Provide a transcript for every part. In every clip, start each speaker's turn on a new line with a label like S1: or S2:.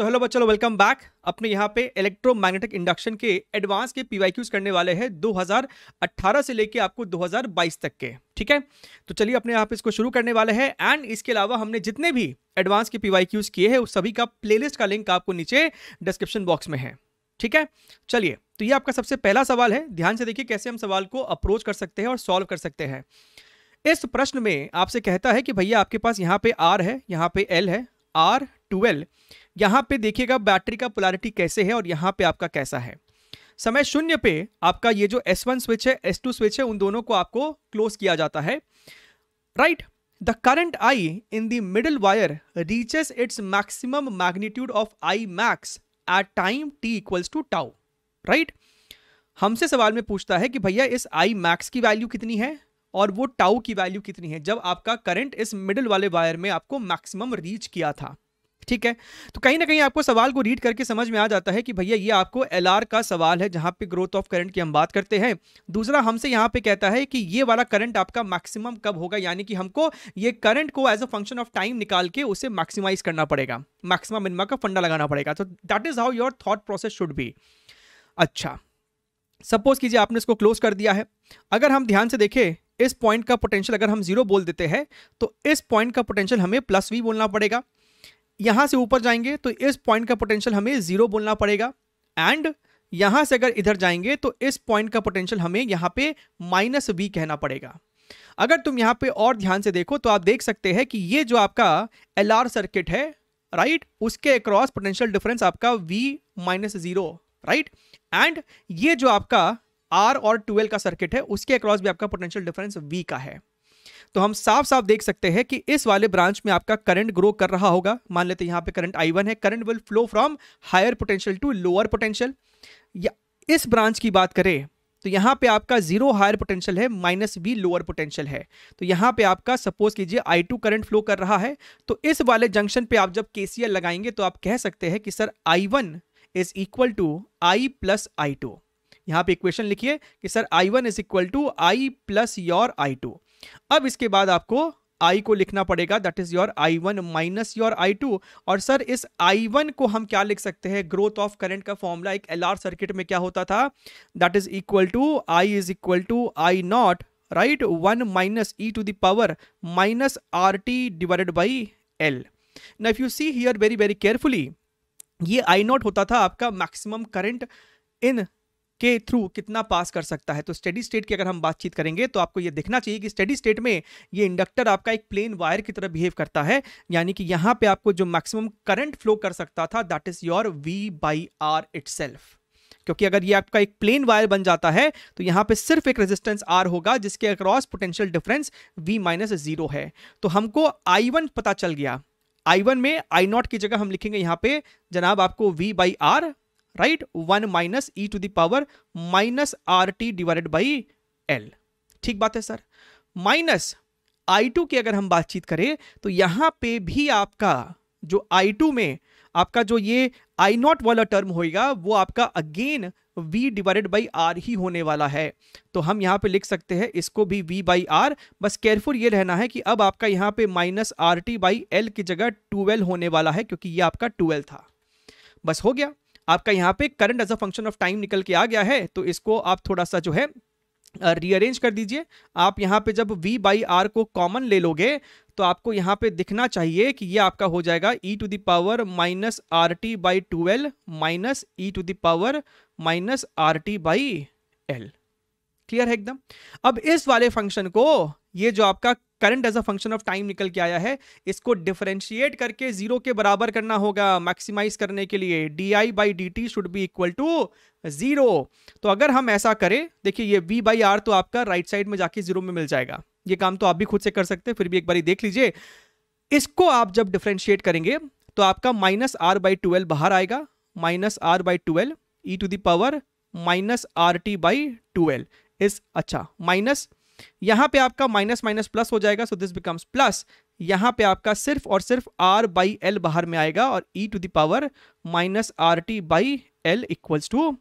S1: सो hello बच्चों welcome back अपने यहाँ पे इलेक्ट्रोमैग्नेटिक इंडक्शन के एडवांस के पीवाईक्यूज करने वाले हैं 2018 से लेके आपको 2022 तक के ठीक है तो चलिए अपने यहाँ पे इसको शुरू करने वाले हैं एंड इसके अलावा हमने जितने भी एडवांस के पीवाईक्यूज किए हैं उस सभी का प्लेलिस्ट का लिंक आपको नीचे डिस्क्रिप्शन बॉक्स में है ठीक है चलिए तो ये आपका सबसे पहला सवाल है ध्यान से देखिए कैसे हम सवाल को अप्रोच कर सकते हैं और सॉल्व कर सकते हैं इस प्रश्न में आपसे कहता है कि भैया आपके पास यहाँ पे आर है यहाँ पे एल है आर टू यहाँ पे देखिएगा बैटरी का पोलैरिटी कैसे है और यहाँ पे आपका कैसा है समय शून्य पे आपका ये जो S1 स्विच है S2 स्विच है उन दोनों को आपको क्लोज किया जाता है right the current I in the middle wire reaches its maximum magnitude of I max at time t equals to tau right हमसे सवाल में पूछता है कि भैया इस आई मैक्स की वैल्यू कितनी है और वो टाउ की वैल्यू कितनी है जब आपका करंट इस मिडल वाले वायर में आपको मैक्सिमम रीच किया था ठीक है तो कहीं ना कहीं आपको सवाल को रीड करके समझ में आ जाता है कि भैया ये आपको एल का सवाल है जहां पे ग्रोथ ऑफ करंट की हम बात करते हैं दूसरा हमसे यहां पे कहता है कि ये वाला करंट आपका मैक्सिमम कब होगा यानी कि हमको ये करंट को as a function of time निकाल के उसे मैक्सिमाइज करना पड़ेगा मैक्सिमम मिनिमा का फंडा लगाना पड़ेगा तो that is how your thought process should be अच्छा सपोज कीजिए आपने इसको क्लोज कर दिया है अगर हम ध्यान से देखें इस पॉइंट का पोटेंशियल अगर हम जीरो बोल देते हैं तो इस पॉइंट का पोटेंशियल हमें प्लस वी बोलना पड़ेगा यहां से ऊपर जाएंगे तो इस पॉइंट का पोटेंशियल हमें ज़ीरो बोलना पड़ेगा एंड यहां से अगर इधर जाएंगे तो इस पॉइंट का पोटेंशियल हमें यहाँ पे माइनस वी कहना पड़ेगा अगर तुम यहां पे और ध्यान से देखो तो आप देख सकते हैं कि ये जो आपका एल सर्किट है राइट right? उसके अक्रॉस पोटेंशियल डिफरेंस आपका V minus zero right and ये जो आपका आर और ट्वेल्व का सर्किट है उसके अक्रॉस भी आपका पोटेंशियल डिफरेंस वी का है तो हम साफ साफ देख सकते हैं कि इस वाले ब्रांच में आपका करंट ग्रो कर रहा होगा मान लेते यहां यहाँ पे करंट आई वन है current will flow from higher potential to lower potential या इस ब्रांच की बात करें तो यहां पे आपका जीरो हायर पोटेंशियल है माइनस वी लोअर पोटेंशियल है तो यहां पे आपका सपोज कीजिए आई टू करंट फ्लो कर रहा है तो इस वाले जंक्शन पे आप जब के लगाएंगे तो आप कह सकते हैं कि sir I one is equal to I plus I two यहां पर इक्वेशन लिखिए कि sir I one is equal to I plus your I two अब इसके बाद आपको I को लिखना पड़ेगा that is your I1 one minus your I और सर इस I1 को हम क्या लिख सकते हैं ग्रोथ ऑफ करंट का फॉर्मूला एक LR सर्किट में क्या होता था that is equal to I is equal to I naught right one minus E to the power minus R T divided by L नफ you see here very very carefully ये I naught होता था आपका maximum current in के through कितना पास कर सकता है तो स्टडी स्टेट की अगर हम बातचीत करेंगे तो आपको यह देखना चाहिए कि स्टडी स्टेट में ये इंडक्टर आपका एक प्लेन वायर की तरह बिहेव करता है यानी कि यहां पे आपको जो मैक्सिमम करंट फ्लो कर सकता था that is your V by R it क्योंकि अगर ये आपका एक प्लेन वायर बन जाता है तो यहां पे सिर्फ एक रेजिस्टेंस आर होगा जिसके across potential difference V minus zero है तो हमको आई वन पता चल गया आई वन में आई नॉट की जगह हम लिखेंगे यहाँ पे जनाब आपको V by R right one minus E to the power minus R T divided by L ठीक बात है सर माइनस आई टू की अगर हम बातचीत करें तो यहां पे भी आपका जो आई टू में आपका जो ये आई नॉट वाला टर्म होएगा वो आपका again v divided by R ही होने वाला है तो हम यहां पे लिख सकते हैं इसको भी v बाई आर बस केयरफुल ये रहना है कि अब आपका यहां पे minus R T by L की जगह टूवेल्व होने वाला है क्योंकि ये आपका टूवेल्व था बस हो गया आपका यहाँ पे current as a function of time निकल के आ गया है तो इसको आप थोड़ा सा जो है रीअरेंज कर दीजिए आप यहाँ पे जब वी बाई आर को कॉमन ले लोगे तो आपको यहाँ पे दिखना चाहिए कि ये आपका हो जाएगा e to the power minus R T by two L minus E to the power minus R T by L clear है एकदम अब इस वाले फंक्शन को ये जो आपका current as a function of time निकल के आया है इसको डिफरेंशिएट करके जीरो के बराबर करना होगा मैक्सिमाइज करने के लिए D I by D T should be equal to zero तो अगर हम ऐसा करें देखिए ये वी बाई आर तो आपका राइट right साइड में जाके जीरो में मिल जाएगा ये काम तो आप भी खुद से कर सकते हैं फिर भी एक बार देख लीजिए इसको आप जब डिफ्रेंशिएट करेंगे तो आपका माइनस आर बाई ट्वेल्व बाहर आएगा minus R by twelve e to the power minus R T by twelve is अच्छा माइनस यहां पे आपका माइनस माइनस प्लस हो जाएगा सो दिस बिकम्स प्लस यहां पे आपका सिर्फ और सिर्फ आर बाई एल बाहर में आएगा और ई to the power minus R T by L equals to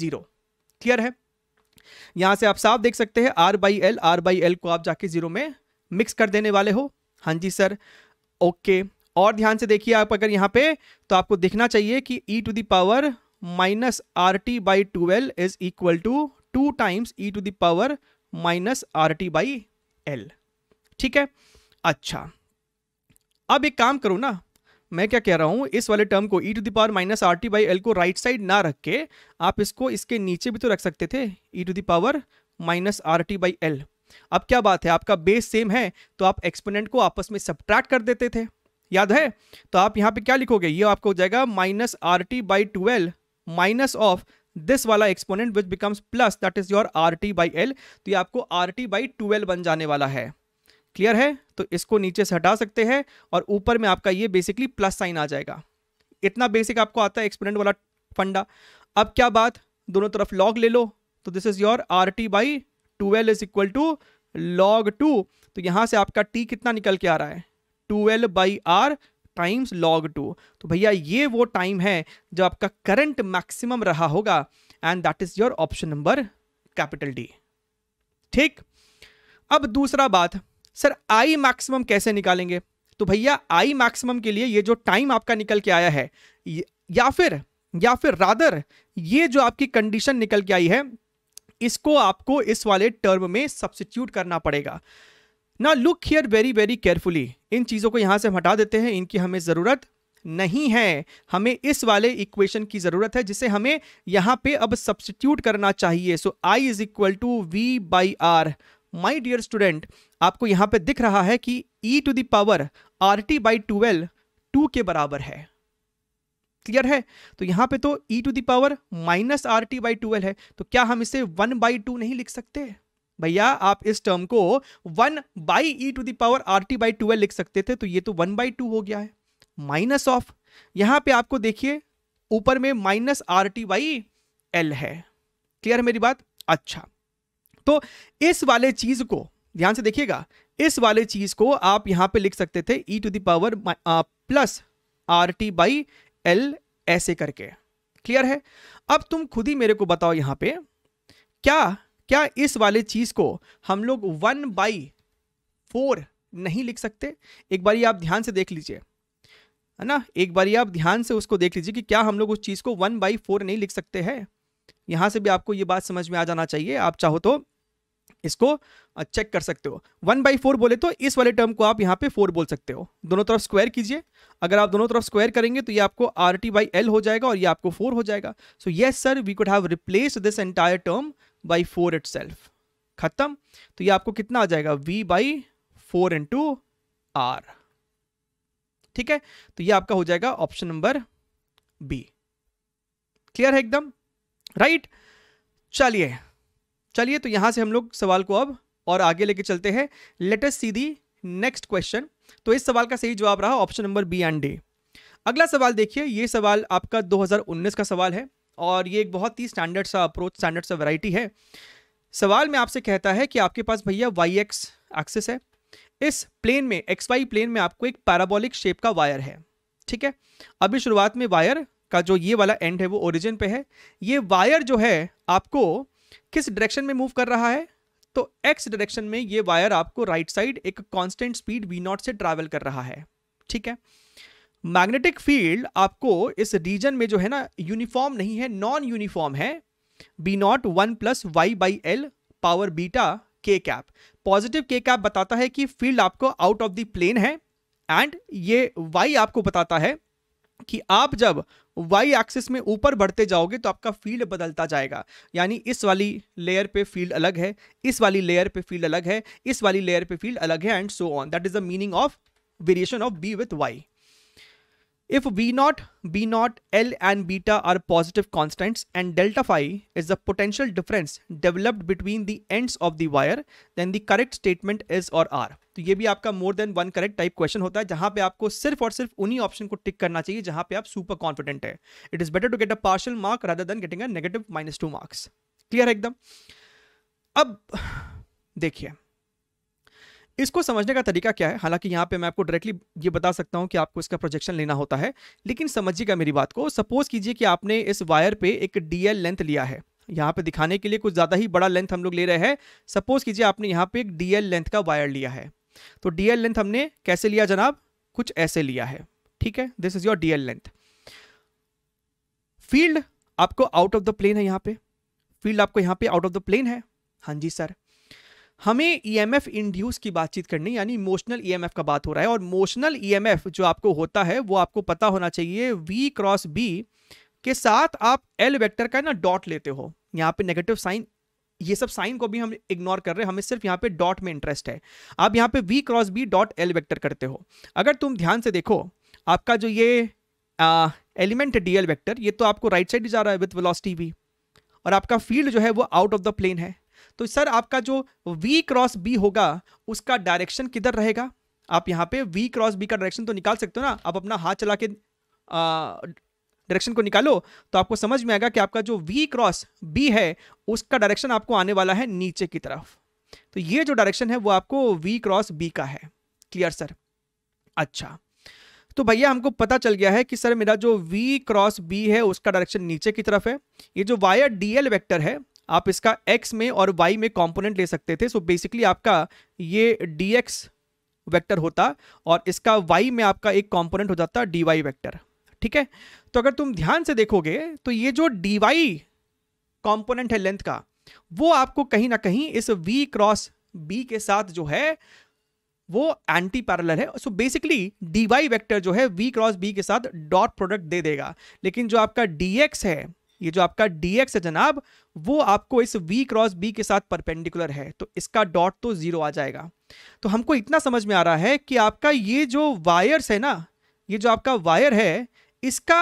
S1: zero clear है यहां से आप साफ देख सकते हैं R by L R by L को आप जाके जीरो में मिक्स कर देने वाले हो हाँ जी सर ओके और ध्यान से देखिए आप अगर यहां पे तो आपको देखना चाहिए कि e to the power minus R T by two L is equal to two times e to the power minus R T by L ठीक है अच्छा अब एक काम करो ना मैं क्या कह रहा हूं इस वाले टर्म को e to the power minus R T by L को राइट साइड ना रख के आप इसको इसके नीचे भी तो रख सकते थे e to the power minus R T by L अब क्या बात है आपका बेस सेम है तो आप एक्सपोनेंट को आपस में सब्ट्रैक्ट कर देते थे याद है तो आप यहां पे क्या लिखोगे ये आपको हो जाएगा minus R T by twelve minus of this वाला exponent which becomes plus that is your R T by L तो ये आपको आर टी बाई ट्वेल्व बन जाने वाला है क्लियर है तो इसको नीचे से हटा सकते हैं और ऊपर में आपका ये बेसिकली प्लस साइन आ जाएगा इतना बेसिक आपको आता है एक्सपोनेंट वाला फंडा अब क्या बात दोनों तरफ लॉग ले लो तो this is your R T by twelve is equal to log two तो यहां से आपका टी कितना निकल के आ रहा है twelve by R times log two तो भैया ये वो टाइम है जो आपका करंट मैक्सिमम रहा होगा and that is your option number capital D ठीक अब दूसरा बात सर आई मैक्सिमम कैसे निकालेंगे तो भैया आई मैक्सिमम के लिए ये जो टाइम आपका निकल के आया है या फिर या फिर रादर ये जो आपकी कंडीशन निकल के आई है इसको आपको इस वाले टर्म में सब्सिट्यूट करना पड़ेगा ना look here very very carefully इन चीज़ों को यहाँ से हटा देते हैं इनकी हमें ज़रूरत नहीं है हमें इस वाले इक्वेशन की ज़रूरत है जिसे हमें यहाँ पे अब सब्सटीट्यूट करना चाहिए so I is equal to V by R my dear student आपको यहाँ पे दिख रहा है कि e to the power R T by twelve two के बराबर है क्लियर है तो यहाँ पे तो ई to the power minus R T by twelve है तो क्या हम इसे वन बाई टू नहीं लिख सकते भैया आप इस टर्म को one by e to the power R T by twelve लिख सकते थे तो ये तो वन बाई टू हो गया है माइनस ऑफ यहां पे आपको देखिए ऊपर में minus R T by L है क्लियर है मेरी बात अच्छा तो इस वाले चीज को ध्यान से देखिएगा इस वाले चीज को आप यहां पे लिख सकते थे e to the power plus R T by L ऐसे करके क्लियर है अब तुम खुद ही मेरे को बताओ यहां पे क्या क्या इस वाले चीज़ को हम लोग वन बाई फोर नहीं लिख सकते एक बार आप ध्यान से देख लीजिए है ना एक बार आप ध्यान से उसको देख लीजिए कि क्या हम लोग उस चीज़ को वन बाई फोर नहीं लिख सकते हैं यहां से भी आपको ये बात समझ में आ जाना चाहिए आप चाहो तो इसको चेक कर सकते हो वन बाई फोर बोले तो इस वाले टर्म को आप यहाँ पे फोर बोल सकते हो दोनों तरफ स्क्वायर कीजिए अगर आप दोनों तरफ स्क्वायर करेंगे तो ये आपको आर टी बाई एल हो जाएगा और ये आपको फोर हो जाएगा so yes sir we could have replace this entire term by four itself खत्म तो ये आपको कितना आ जाएगा v by four into R ठीक है तो ये आपका हो जाएगा ऑप्शन नंबर बी क्लियर है एकदम राइट चलिए चलिए तो यहां से हम लोग सवाल को अब और आगे लेके चलते हैं let's see the next question तो इस सवाल का सही जवाब रहा option number B and D अगला सवाल देखिए ये सवाल आपका 2019 का सवाल है और ये एक बहुत ही स्टैंडर्ड सा अप्रोच स्टैंडर्ड सा वैरायटी है सवाल में आपसे कहता है कि आपके पास भैया वाई एक्स एक्सेस है इस प्लेन में एक्स वाई प्लेन में आपको एक पैराबोलिक शेप का वायर है ठीक है अभी शुरुआत में वायर का जो ये वाला एंड है वो ओरिजिन पे है ये वायर जो है आपको किस डायरेक्शन में मूव कर रहा है तो एक्स डायरेक्शन में ये वायर आपको राइट right साइड एक कांस्टेंट स्पीड वी नॉट से ट्रैवल कर रहा है ठीक है मैग्नेटिक फील्ड आपको इस रीजन में जो है ना यूनिफॉर्म नहीं है नॉन यूनिफॉर्म है B naught one plus Y by L power beta K cap positive K cap बताता है कि फील्ड आपको आउट ऑफ द प्लेन है एंड ये वाई आपको बताता है कि आप जब वाई एक्सिस में ऊपर बढ़ते जाओगे तो आपका फील्ड बदलता जाएगा यानी इस वाली लेयर पे फील्ड अलग है इस वाली लेयर पे फील्ड अलग है इस वाली लेयर पे फील्ड अलग है and so on that is the meaning of variation of B with Y If V naught, B naught, L and beta are positive constants and delta phi is the potential difference developed between the ends of the wire, then the correct statement is or R. तो ये भी आपका more than one correct type question होता है जहां पे आपको सिर्फ और सिर्फ उन्हीं ऑप्शन को टिक करना चाहिए जहां पे आप सुपर कॉन्फिडेंट है it is better to get a partial mark rather than getting a negative minus two marks clear है एकदम अब देखिए इसको समझने का तरीका क्या है हालांकि यहाँ पे मैं आपको डायरेक्टली ये बता सकता हूँ कि आपको इसका प्रोजेक्शन लेना होता है लेकिन समझिएगा मेरी बात को सपोज कीजिए कि आपने इस वायर पे एक डीएल लेंथ लिया है यहाँ पे दिखाने के लिए कुछ ज़्यादा ही बड़ा लेंथ हम लोग ले रहे हैं सपोज कीजिए आपने यहाँ पे एक डीएल लेंथ का वायर लिया है तो डीएल लेंथ हमने कैसे लिया जनाब कुछ ऐसे लिया है ठीक है this is your DL length field आपको आउट ऑफ द प्लेन है यहाँ पे फील्ड आपको यहाँ पे आउट ऑफ द प्लेन है हाँ जी सर हमें ई एम एफ इंड्यूस की बातचीत करनी यानी इमोशनल ई एम एफ का बात हो रहा है और इमोशनल ई एम एफ जो आपको होता है वो आपको पता होना चाहिए वी क्रॉस बी के साथ आप एल वेक्टर का ना डॉट लेते हो यहाँ पे नेगेटिव साइन ये सब साइन को भी हम इग्नोर कर रहे हैं हमें सिर्फ यहाँ पे डॉट में इंटरेस्ट है आप यहाँ पे V cross B dot L vector करते हो अगर तुम ध्यान से देखो आपका जो ये एलिमेंट डी एल वैक्टर ये तो आपको राइट साइड ही जा रहा है विथ वेलोसिटी भी और आपका फील्ड जो है वो आउट ऑफ द प्लेन है तो सर आपका जो वी क्रॉस बी होगा उसका डायरेक्शन किधर रहेगा आप यहाँ पे वी क्रॉस बी का डायरेक्शन तो निकाल सकते हो ना आप अपना हाथ चला के डायरेक्शन को निकालो तो आपको समझ में आएगा कि आपका जो वी क्रॉस बी है उसका डायरेक्शन आपको आने वाला है नीचे की तरफ तो ये जो डायरेक्शन है वो आपको वी क्रॉस बी का है क्लियर सर अच्छा तो भैया हमको पता चल गया है कि सर मेरा जो v क्रॉस b है उसका डायरेक्शन नीचे की तरफ है ये जो वायर dl वेक्टर है आप इसका एक्स में और वाई में कॉम्पोनेंट ले सकते थे सो so बेसिकली आपका ये डी एक्स वैक्टर होता और इसका वाई में आपका एक कॉम्पोनेंट हो जाता डी वाई वैक्टर ठीक है तो अगर तुम ध्यान से देखोगे तो ये जो डी वाई कॉम्पोनेंट है लेंथ का वो आपको कहीं ना कहीं इस वी क्रॉस बी के साथ जो है वो एंटी पैरेलल है so basically D Y vector जो है वी क्रॉस बी के साथ डॉट प्रोडक्ट दे देगा लेकिन जो आपका डी एक्स है ये जो आपका dx है जनाब वो आपको इस v क्रॉस b के साथ परपेंडिकुलर है तो इसका डॉट तो जीरो आ जाएगा तो हमको इतना समझ में आ रहा है कि आपका ये जो वायर्स है ना ये जो आपका वायर है इसका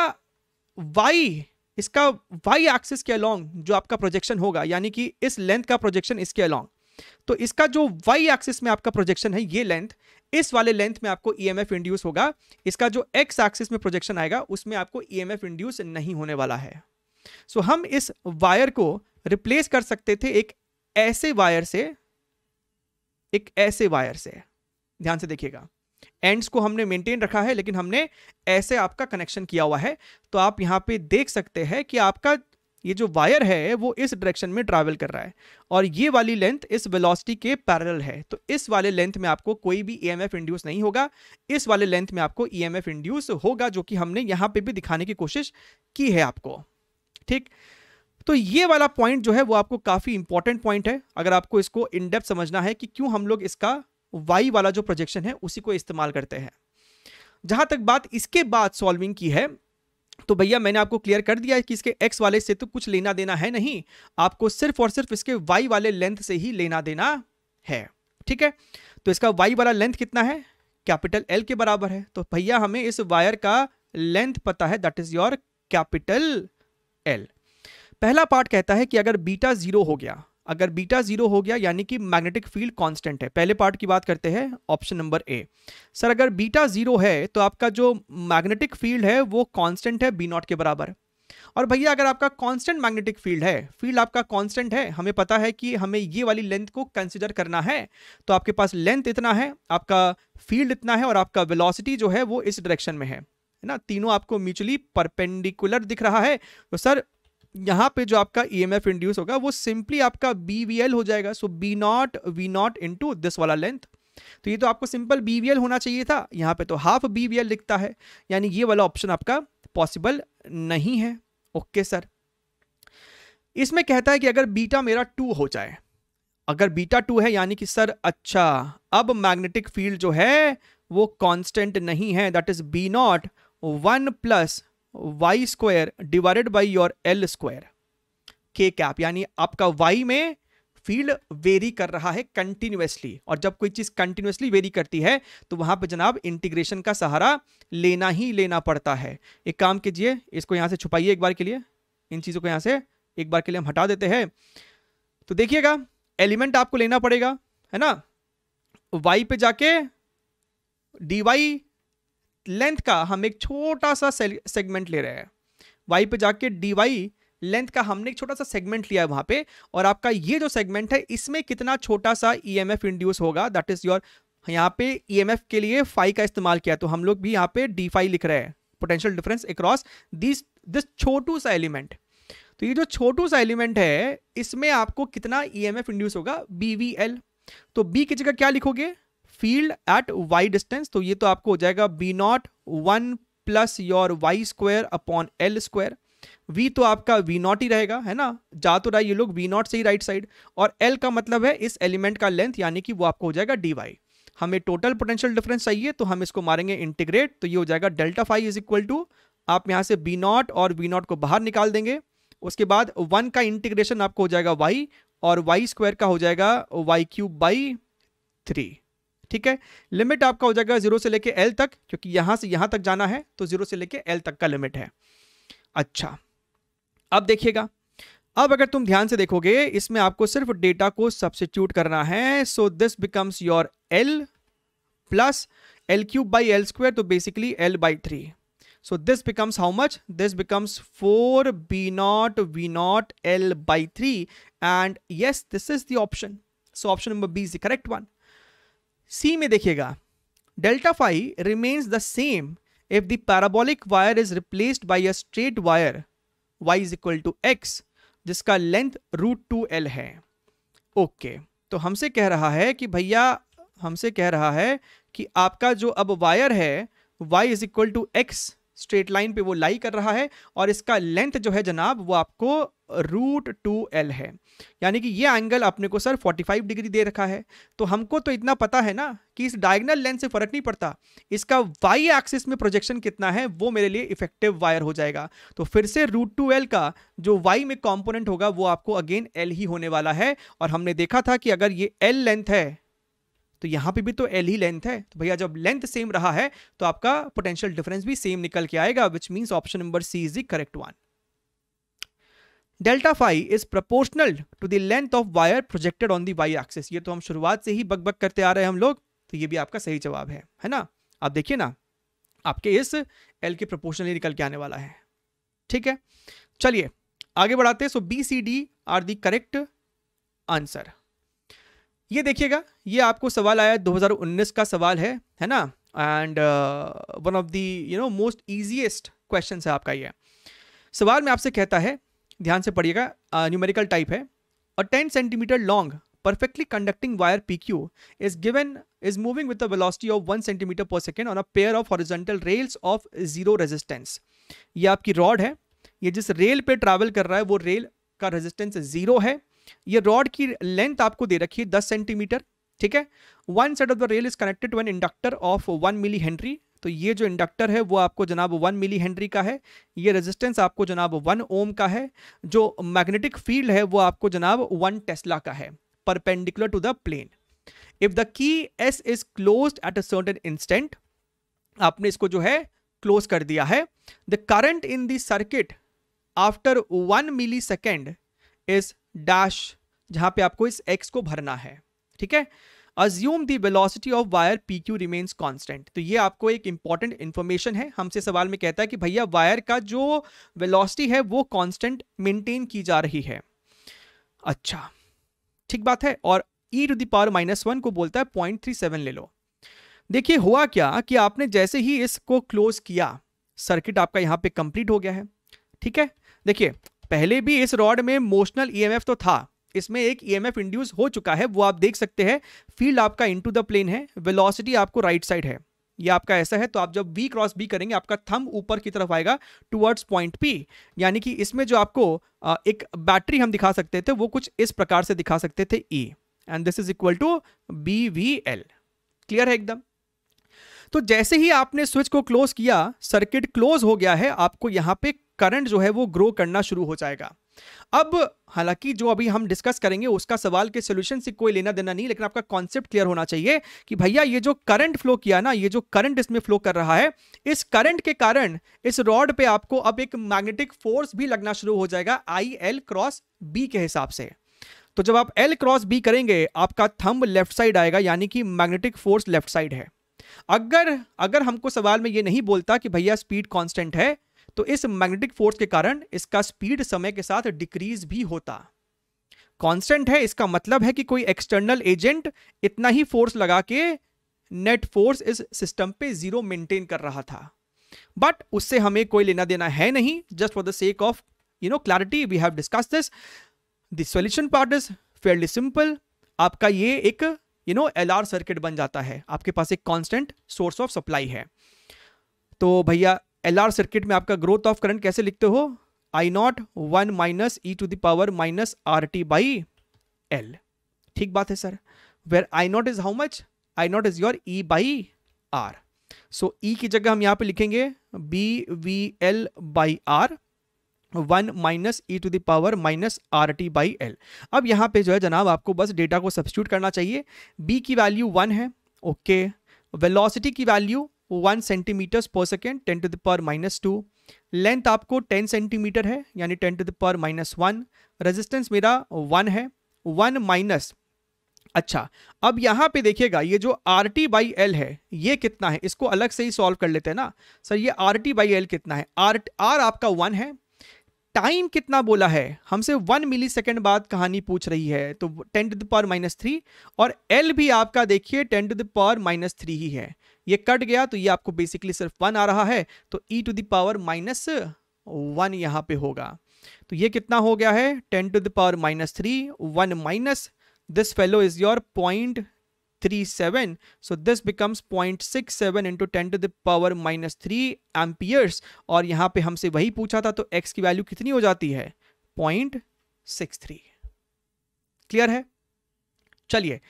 S1: y इसका y एक्सिस के अलोंग जो आपका प्रोजेक्शन होगा यानी कि इस लेंथ का प्रोजेक्शन इसके अलोंग तो इसका जो y एक्सिस में आपका प्रोजेक्शन है ये लेंथ इस वाले लेंथ में आपको ई e इंड्यूस होगा इसका जो x एक्सिस में प्रोजेक्शन आएगा उसमें आपको ई e इंड्यूस नहीं होने वाला है सो हम इस वायर को रिप्लेस कर सकते थे एक ऐसे वायर से एक ऐसे वायर से ध्यान से देखिएगा एंड्स को हमने मेंटेन रखा है लेकिन हमने ऐसे आपका कनेक्शन किया हुआ है तो आप यहां पे देख सकते हैं कि आपका ये जो वायर है वो इस डायरेक्शन में ट्रैवल कर रहा है और ये वाली लेंथ इस वेलोसिटी के पैरेलल है तो इस वाले लेंथ में आपको कोई भी ईएमएफ e इंड्यूस नहीं होगा इस वाले लेंथ में आपको ईएमएफ e इंड्यूस होगा जो कि हमने यहां पे भी दिखाने की कोशिश की है आपको ठीक तो ये वाला पॉइंट जो है वो आपको काफ़ी इंपॉर्टेंट पॉइंट है अगर आपको इसको इनडेप समझना है कि क्यों हम लोग इसका वाई वाला जो प्रोजेक्शन है उसी को इस्तेमाल करते हैं जहां तक बात इसके बाद सॉल्विंग की है तो भैया मैंने आपको क्लियर कर दिया है कि इसके एक्स वाले से तो कुछ लेना देना है नहीं आपको सिर्फ और सिर्फ इसके वाई वाले लेंथ से ही लेना देना है ठीक है तो इसका वाई वाला लेंथ कितना है कैपिटल एल के बराबर है तो भैया हमें इस वायर का लेंथ पता है that is your capital L पहला पार्ट कहता है कि अगर बीटा जीरो हो गया अगर बीटा जीरो हो गया यानी कि मैग्नेटिक फील्ड कांस्टेंट है पहले पार्ट की बात करते हैं ऑप्शन नंबर ए सर अगर बीटा जीरो है तो आपका जो मैग्नेटिक फील्ड है वो कांस्टेंट है बी नॉट के बराबर और भैया अगर आपका कांस्टेंट मैग्नेटिक फील्ड है फील्ड आपका कांस्टेंट है हमें पता है कि हमें ये वाली लेंथ को कंसिडर करना है तो आपके पास लेंथ इतना है आपका फील्ड इतना है और आपका वेलोसिटी जो है वो इस डायरेक्शन में है है ना तीनों आपको म्यूचुअली परपेंडिकुलर दिख रहा है तो सर यहाँ पे जो आपका ई एम एफ इंड्यूस होगा वो सिंपली आपका बी वी एल हो जाएगा so B naught V naught into this वाला लेंथ तो ये तो आपको सिंपल बी वी एल होना चाहिए था यहाँ पे तो हाफ बी वी एल लिखता है यानी ये वाला ऑप्शन आपका पॉसिबल नहीं है ओके okay, सर इसमें कहता है कि अगर बीटा मेरा टू हो जाए अगर बीटा टू है यानी कि सर अच्छा अब मैग्नेटिक फील्ड जो है वो कांस्टेंट नहीं है that is B naught one plus Y square divided by your L square के कैप यानी आपका वाई में फील्ड वेरी कर रहा है कंटिन्यूसली और जब कोई चीज़ कंटिन्यूसली वेरी करती है तो वहां पर जनाब इंटीग्रेशन का सहारा लेना ही लेना पड़ता है एक काम कीजिए इसको यहां से छुपाइए एक बार के लिए इन चीज़ों को यहां से एक बार के लिए हम हटा देते हैं तो देखिएगा एलिमेंट आपको लेना पड़ेगा है ना वाई पे जाके डी वाई लेंथ का हम एक छोटा सा सेगमेंट ले रहे हैं वाई पे जाके डी वाई लेंथ का हमने एक छोटा सा सेगमेंट लिया है वहां पे और आपका ये जो सेगमेंट है इसमें कितना छोटा सा ई एम एफ इंड्यूस होगा दैट इज़ योर यहाँ पे ई एम एफ के लिए फाई का इस्तेमाल किया तो हम लोग भी यहाँ पे डी फाई लिख रहे हैं potential difference across this this छोटू सा एलिमेंट तो ये जो छोटू सा एलिमेंट है इसमें आपको कितना ई एम एफ इंड्यूस होगा बी वी एल तो बी की जगह क्या लिखोगे फील्ड एट वाई डिस्टेंस तो ये तो आपको हो जाएगा B naught one plus your Y square upon L square V तो आपका वी नॉट ही रहेगा है ना जा तो रहा ये लोग वी नॉट से ही राइट साइड और एल का मतलब है इस एलिमेंट का लेंथ यानी कि वो आपको हो जाएगा डी वाई हमें टोटल पोटेंशियल डिफरेंस चाहिए तो हम इसको मारेंगे इंटीग्रेट तो ये हो जाएगा delta five is equal to आप यहाँ से बी नॉट और वी नॉट को बाहर निकाल देंगे उसके बाद वन का इंटीग्रेशन आपको हो जाएगा वाई और वाई स्क्वायर का हो जाएगा वाई क्यूब बाई थ्री ठीक है लिमिट आपका हो जाएगा जीरो से लेके एल तक क्योंकि यहां से यहां तक जाना है तो जीरो से लेके एल तक का लिमिट है अच्छा अब देखिएगा अब अगर तुम ध्यान से देखोगे इसमें आपको सिर्फ डेटा को सब्सिट्यूट करना है so this becomes your L plus L cube by L square तो basically L by three so this becomes how much this becomes four B naught V naught L by three and yes this is the option so option number B is the correct one C में देखिएगा delta five remains the same if the parabolic wire is replaced by a straight wire Y is equal to X जिसका length root two L है okay okay. तो हमसे कह रहा है कि भैया हमसे कह रहा है कि आपका जो अब वायर है Y is equal to X straight line पे वो लाई कर रहा है और इसका लेंथ जो है जनाब वो आपको रूट टू एल है यानी कि ये एंगल अपने को सर 45 डिग्री दे रखा है तो हमको तो इतना पता है ना कि इस डायगनल लेंथ से फ़र्क नहीं पड़ता इसका वाई एक्सिस में प्रोजेक्शन कितना है वो मेरे लिए इफेक्टिव वायर हो जाएगा तो फिर से रूट टू एल का जो वाई में कॉम्पोनेंट होगा वो आपको अगेन एल ही होने वाला है और हमने देखा था कि अगर ये एल लेंथ है तो यहां पे भी तो एल ही लेंथ है तो भैया जब लेंथ सेम रहा है तो आपका पोटेंशियल डिफरेंस भी सेम निकल के आएगा which mean option number C is the correct one delta five is proportional to the length of wire projected on the Y axis ये तो हम शुरुआत से ही बग बग करते आ रहे हैं हम लोग तो ये भी आपका सही जवाब है है ना आप देखिए ना आपके इस एल के प्रपोर्शनल निकल के आने वाला है ठीक है चलिए आगे बढ़ाते हैं so B C D are the correct answer ये देखिएगा ये आपको सवाल आया 2019 का सवाल है है ना and one of the you know most easiest question है आपका ये सवाल में आपसे कहता है ध्यान से पढ़िएगा न्यूमेरिकल uh, टाइप है और 10 centimetre long perfectly conducting wire P Q is given is moving velocity of one centimetre per second second on a pair of horizontal rails of zero ये आपकी रॉड है ये जिस रेल पे travel कर रहा है वो रेल का रेजिस्टेंस जीरो है ये रॉड की लेंथ आपको दे रखी है दस सेंटीमीटर ठीक है one side of the rail is connected to an inductor of one milli henry तो ये जो इंडक्टर है वो आपको जनाब वन मिली हेनरी का है ये रेजिस्टेंस आपको जनाब वन ओम का है जो मैग्नेटिक फील्ड है वो आपको जनाब वन टेस्ला का है perpendicular to the plane if the key S is close at a certain instant आपने इसको जो है क्लोज कर दिया है the current in the circuit after one millisecond is dash जहां पे आपको इस एक्स को भरना है ठीक है assume the velocity of wire P Q remains constant तो ये आपको एक इंपॉर्टेंट इन्फॉर्मेशन है हमसे सवाल में कहता है कि भैया वायर का जो वेलोसिटी है वो कॉन्स्टेंट मेंटेन की जा रही है अच्छा ठीक बात है और ई टू दावर माइनस वन को बोलता है पॉइंट थ्री सेवन ले लो देखिए हुआ क्या कि आपने जैसे ही इसको क्लोज किया सर्किट आपका यहाँ पे कंप्लीट हो गया है ठीक है देखिए पहले भी इस रॉड में मोशनल ईएमएफ e तो था इसमें एक ईएमएफ e इंड्यूस हो चुका है वो आप देख सकते हैं फील्ड आपका इनटू द प्लेन है वेलोसिटी आपको राइट right साइड है ये आपका ऐसा है तो आप जब वी क्रॉस बी करेंगे आपका थम ऊपर की तरफ आएगा टूवर्ड्स पॉइंट पी यानी कि इसमें जो आपको एक बैटरी हम दिखा सकते थे वो कुछ इस प्रकार से दिखा सकते थे E and this is equal to B V L clear है एकदम तो जैसे ही आपने स्विच को क्लोज किया सर्किट क्लोज हो गया है आपको यहाँ पे करंट जो है वो ग्रो करना शुरू हो जाएगा अब हालांकि जो अभी हम डिस्कस करेंगे उसका सवाल के सोल्यूशन से कोई लेना देना नहीं लेकिन आपका कॉन्सेप्ट क्लियर होना चाहिए कि भैया ये जो करंट फ्लो किया ना ये जो करंट इसमें फ्लो कर रहा है इस करंट के कारण इस रॉड पे आपको अब एक मैग्नेटिक फोर्स भी लगना शुरू हो जाएगा आई एल क्रॉस बी के हिसाब से तो जब आप एल क्रॉस बी करेंगे आपका थंब लेफ्ट साइड आएगा यानी कि मैग्नेटिक फोर्स लेफ्ट साइड है अगर अगर हमको सवाल में ये नहीं बोलता कि भैया स्पीड कांस्टेंट है तो इस मैग्नेटिक फोर्स के कारण इसका स्पीड समय के साथ डिक्रीज भी होता कांस्टेंट है इसका मतलब है कि कोई एक्सटर्नल एजेंट इतना ही फोर्स लगा के नेट फोर्स इस सिस्टम पे जीरो मेंटेन कर रहा था बट उससे हमें कोई लेना देना है नहीं just for the sake of you know clarity we have discuss this the part is fairly simple आपका ये एक you know L R circuit बन जाता है आपके पास एक कॉन्स्टेंट सोर्स ऑफ सप्लाई है तो भैया एल आर सर्किट में आपका ग्रोथ ऑफ करंट कैसे लिखते हो I naught one minus E to the power minus R T by L ठीक बात है sir where I naught is how much I naught is your E by R so E की जगह हम यहाँ पे लिखेंगे B V L by R one minus E to the power minus R T by L अब यहाँ पे जो है जनाब आपको बस डेटा को सब्सिट्यूट करना चाहिए बी की वैल्यू वन है ओके वेलोसिटी की value one centimetres per second ten to the power minus two length आपको टेन सेंटीमीटर है यानी ten to the power minus one resistance मेरा वन है वन माइनस अच्छा अब यहाँ पे देखिएगा ये जो आर टी बाई एल है ये कितना है इसको अलग से ही सॉल्व कर लेते हैं ना सर ये आर टी बाई एल कितना है आर आर आपका वन है टाइम कितना बोला है हमसे वन मिली सेकेंड बाद कहानी पूछ रही है तो ten to the power minus three और एल भी आपका देखिए ten to the power minus three ही है ये कट गया तो ये आपको बेसिकली सिर्फ वन आ रहा है तो ई to the power minus one यहाँ पे होगा तो ये कितना हो गया है ten to the power minus three one minus this fellow is your point 0.37 so this becomes 0.67 into 10 to the power minus 3 amperes और यहाँ पे हमसे वही पूछा था तो x की value कितनी हो जाती है 0.63 clear है चलिए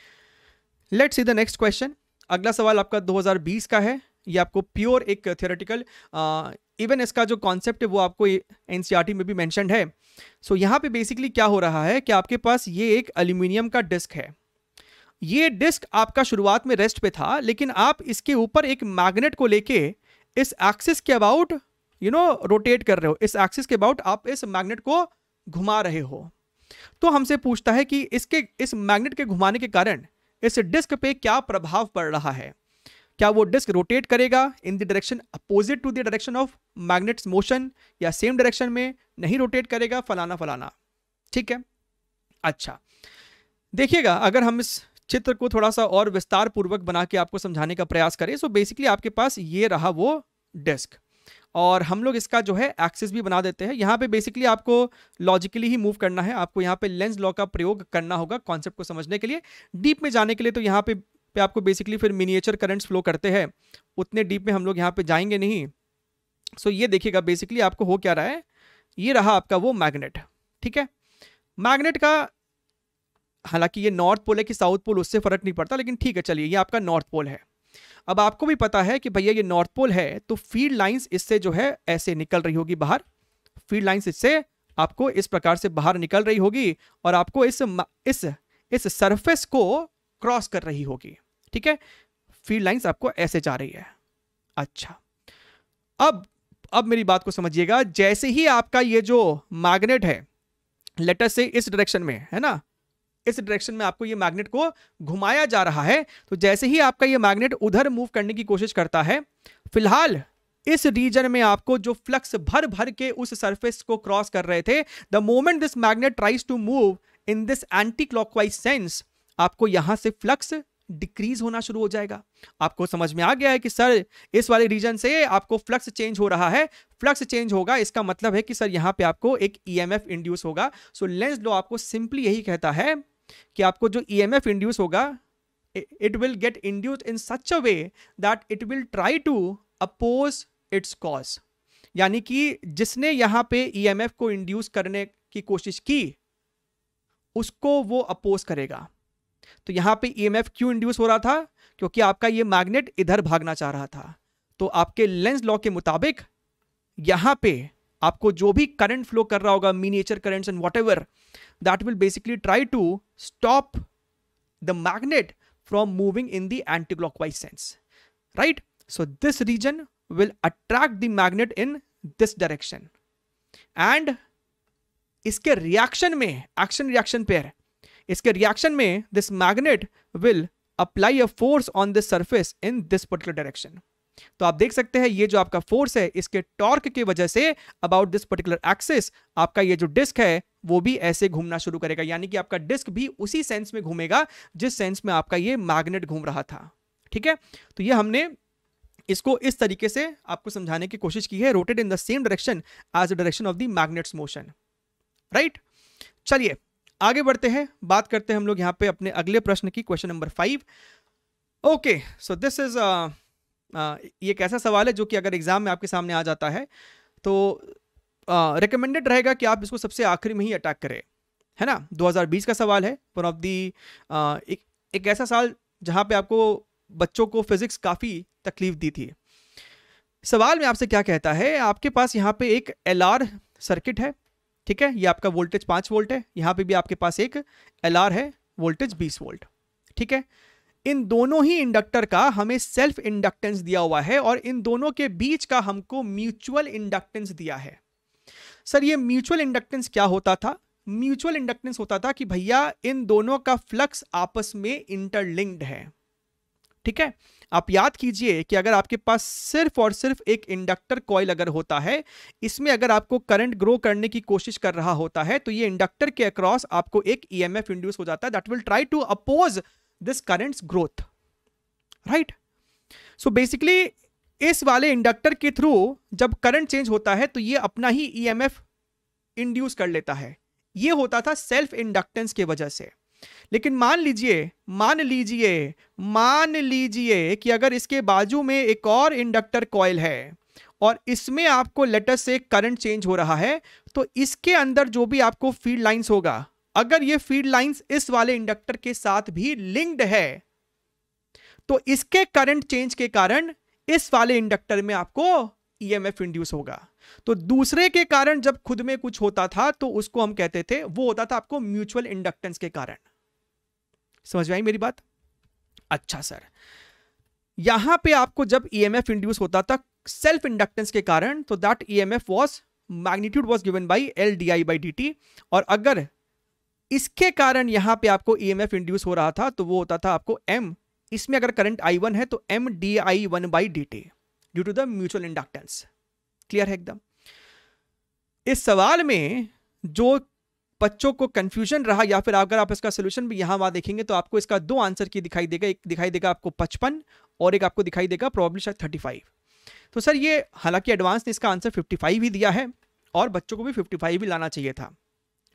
S1: let's see the next question अगला सवाल आपका 2020 का है ये आपको प्योर एक थियोरेटिकल इवन इसका जो कॉन्सेप्ट है वो आपको एन e में भी मैंशनड है सो so, यहाँ पे बेसिकली क्या हो रहा है कि आपके पास ये एक एल्यूमिनियम का डिस्क है ये डिस्क आपका शुरुआत में रेस्ट पे था लेकिन आप इसके ऊपर एक मैग्नेट को लेके इस एक्सिस के अबाउट यू नो रोटेट कर रहे हो इस एक्सिस के अबाउट आप इस मैग्नेट को घुमा रहे हो तो हमसे पूछता है कि इसके इस मैग्नेट के घुमाने के कारण इस डिस्क पे क्या प्रभाव पड़ रहा है क्या वो डिस्क रोटेट करेगा in the direction opposite to the direction of magnet's motion या सेम डायरेक्शन में नहीं रोटेट करेगा फलाना फलाना ठीक है अच्छा देखिएगा अगर हम इस चित्र को थोड़ा सा और विस्तार पूर्वक बना के आपको समझाने का प्रयास करें सो बेसिकली आपके पास ये रहा वो डेस्क और हम लोग इसका जो है एक्सेस भी बना देते हैं यहाँ पे बेसिकली आपको लॉजिकली ही मूव करना है आपको यहाँ पे लेंस लॉ का प्रयोग करना होगा कॉन्सेप्ट को समझने के लिए डीप में जाने के लिए तो यहाँ पे पे आपको बेसिकली फिर मिनिएचर करंट्स फ्लो करते हैं उतने डीप में हम लोग यहाँ पे जाएंगे नहीं सो so ये देखिएगा बेसिकली आपको हो क्या रहा है ये रहा आपका वो मैग्नेट ठीक है मैग्नेट का हालांकि ये नॉर्थ पोल है कि साउथ पोल उससे फ़र्क नहीं पड़ता लेकिन ठीक है चलिए ये आपका नॉर्थ पोल है अब आपको भी पता है कि भैया ये नॉर्थ पोल है तो फील्ड लाइंस इससे जो है ऐसे निकल रही होगी बाहर फील्ड लाइंस इससे आपको इस प्रकार से बाहर निकल रही होगी और आपको इस इस इस सरफेस को क्रॉस कर रही होगी ठीक है फील्ड लाइंस आपको ऐसे जा रही है अच्छा अब अब मेरी बात को समझिएगा जैसे ही आपका ये जो मैग्नेट है लेटर से इस डायरेक्शन में है ना इस डायरेक्शन में आपको ये मैग्नेट को घुमाया जा रहा है तो जैसे ही आपका ये मैग्नेट उधर मूव करने की कोशिश करता है फिलहाल इस रीजन में आपको जो फ्लक्स भर भर के उस सरफेस को क्रॉस कर रहे थे the moment this magnet tries to move in this anti clockwise sense आपको यहां से फ्लक्स डिक्रीज होना शुरू हो जाएगा आपको समझ में आ गया है कि सर इस वाले रीजन से आपको फ्लक्स चेंज हो रहा है फ्लक्स चेंज होगा इसका मतलब है कि सर यहां पे आपको एक ईएमएफ e इंड्यूस होगा सो लेंस लो आपको सिंपली यही कहता है कि आपको जो ई एम एफ इंड्यूस होगा it will get induce in such a way that it will try to oppose its cause यानी कि जिसने यहां पे ई एम एफ को इंड्यूस करने की कोशिश की उसको वो अपोज करेगा तो यहां पे ई एम एफ क्यों इंड्यूस हो रहा था क्योंकि आपका ये मैग्नेट इधर भागना चाह रहा था तो आपके लेंस लॉ के मुताबिक यहां पे आपको जो भी करंट फ्लो कर रहा होगा miniature currents and whatever that will basically try to stop the magnet from moving in the anti wise sense right so this reason will attract the magnet in this direction and इसके reaction में action reaction pair इसके reaction में this magnet will apply a force on this surface in this particular direction तो आप देख सकते हैं ये जो आपका फोर्स है इसके टॉर्क की वजह say about this particular axis आपका ये जो डिस्क है वो भी ऐसे घूमना शुरू करेगा यानी कि आपका डिस्क भी उसी सेंस में घूमेगा जिस सेंस में आपका ये मैग्नेट घूम रहा था ठीक है तो ये हमने इसको इस तरीके से आपको समझाने की कोशिश की है rotated in the same direction as the direction of the magnet's motion right चलिए आगे बढ़ते हैं बात करते हैं हम लोग यहां पे अपने अगले प्रश्न की question number five okay so this is ये एक ऐसा सवाल है जो कि अगर एग्ज़ाम में आपके सामने आ जाता है तो रिकमेंडेड रहेगा कि आप इसको सबसे आखिरी में ही अटैक करें है ना 2020 का सवाल है वन ऑफ दी एक ऐसा साल जहां पे आपको बच्चों को फिज़िक्स काफ़ी तकलीफ दी थी सवाल में आपसे क्या कहता है आपके पास यहाँ पे एक एल सर्किट है ठीक है ये आपका वोल्टेज पांच वोल्ट है यहाँ पे भी आपके पास एक एल है वोल्टेज बीस वोल्ट ठीक है इन दोनों ही इंडक्टर का हमें सेल्फ इंडक्टेंस दिया हुआ है और इन दोनों के बीच का हमको म्यूचुअल इंडक्टेंस दिया है सर ये म्यूचुअल इंडक्टेंस क्या होता था म्यूचुअल इंडक्टेंस होता था कि भैया इन दोनों का फ्लक्स आपस में इंटरलिंक्ड है ठीक है आप याद कीजिए कि अगर आपके पास सिर्फ और सिर्फ एक इंडक्टर कॉयल अगर होता है इसमें अगर आपको करंट ग्रो करने की कोशिश कर रहा होता है तो ये इंडक्टर के अक्रॉस आपको एक ईएमएफ e इंड्यूस हो जाता है that will try to oppose this current's growth right so basically इस वाले इंडक्टर के थ्रू जब करंट चेंज होता है तो ये अपना ही ईएमएफ e इंड्यूस कर लेता है ये होता था सेल्फ इंडक्टेंस की वजह से लेकिन मान लीजिए मान लीजिए मान लीजिए कि अगर इसके बाजू में एक और इंडक्टर कॉयल है और इसमें आपको लेटर से करंट चेंज हो रहा है तो इसके अंदर जो भी आपको फील्ड लाइंस होगा अगर ये फील्ड लाइंस इस वाले इंडक्टर के साथ भी लिंक्ड है तो इसके करंट चेंज के कारण इस वाले इंडक्टर में आपको ईएमएफ e इंड्यूस होगा तो दूसरे के कारण जब खुद में कुछ होता था तो उसको हम कहते थे वो होता था आपको म्यूचुअल इंडक्टेंस के कारण समझ में आई मेरी बात अच्छा सर यहां पे आपको जब ईएमएफ e इंड्यूस होता था सेल्फ इंडक्टेंस के कारण तो that EMF was magnitude was given by L D I by D T और अगर इसके कारण यहां पे आपको ईएमएफ e इंड्यूस हो रहा था तो वो होता था आपको एम इसमें अगर करंट आई वन है तो M D I one by D T due to the mutual inductance clear है एकदम इस सवाल में जो बच्चों को कंफ्यूजन रहा या फिर अगर आप इसका सोल्यूशन भी यहां वहां देखेंगे तो आपको इसका दो आंसर की दिखाई देगा एक दिखाई देगा आपको पचपन और एक आपको दिखाई देगा प्रॉब्लम शायद थर्टी फाइव तो सर ये हालांकि एडवांस ने इसका आंसर फिफ्टी फाइव ही दिया है और बच्चों को भी फिफ्टी फाइव ही लाना चाहिए था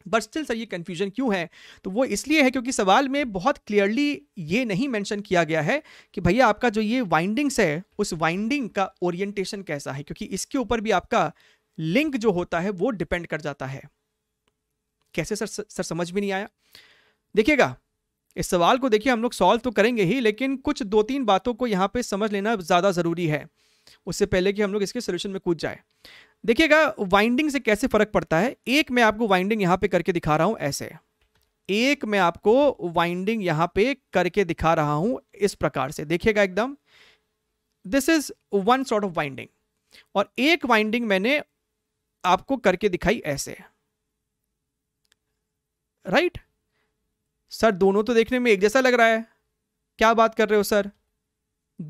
S1: बट स्टिल सर ये कन्फ्यूजन क्यों है तो वो इसलिए है क्योंकि सवाल में बहुत क्लियरली ये नहीं मेंशन किया गया है कि भैया आपका जो ये वाइंडिंग्स है उस वाइंडिंग का ओरिएंटेशन कैसा है क्योंकि इसके ऊपर भी आपका लिंक जो होता है वो डिपेंड कर जाता है कैसे सर सर समझ भी नहीं आया देखिएगा इस सवाल को देखिए हम लोग सॉल्व तो करेंगे ही लेकिन कुछ दो तीन बातों को यहाँ पे समझ लेना ज़्यादा ज़रूरी है उससे पहले कि हम लोग इसके सोल्यूशन में कूद जाए देखिएगा वाइंडिंग से कैसे फर्क पड़ता है एक मैं आपको वाइंडिंग यहां पे करके दिखा रहा हूं ऐसे एक मैं आपको वाइंडिंग यहां पे करके दिखा रहा हूं इस प्रकार से देखिएगा एकदम this is one sort of winding और एक वाइंडिंग मैंने आपको करके दिखाई ऐसे राइट right? सर दोनों तो देखने में एक जैसा लग रहा है क्या बात कर रहे हो सर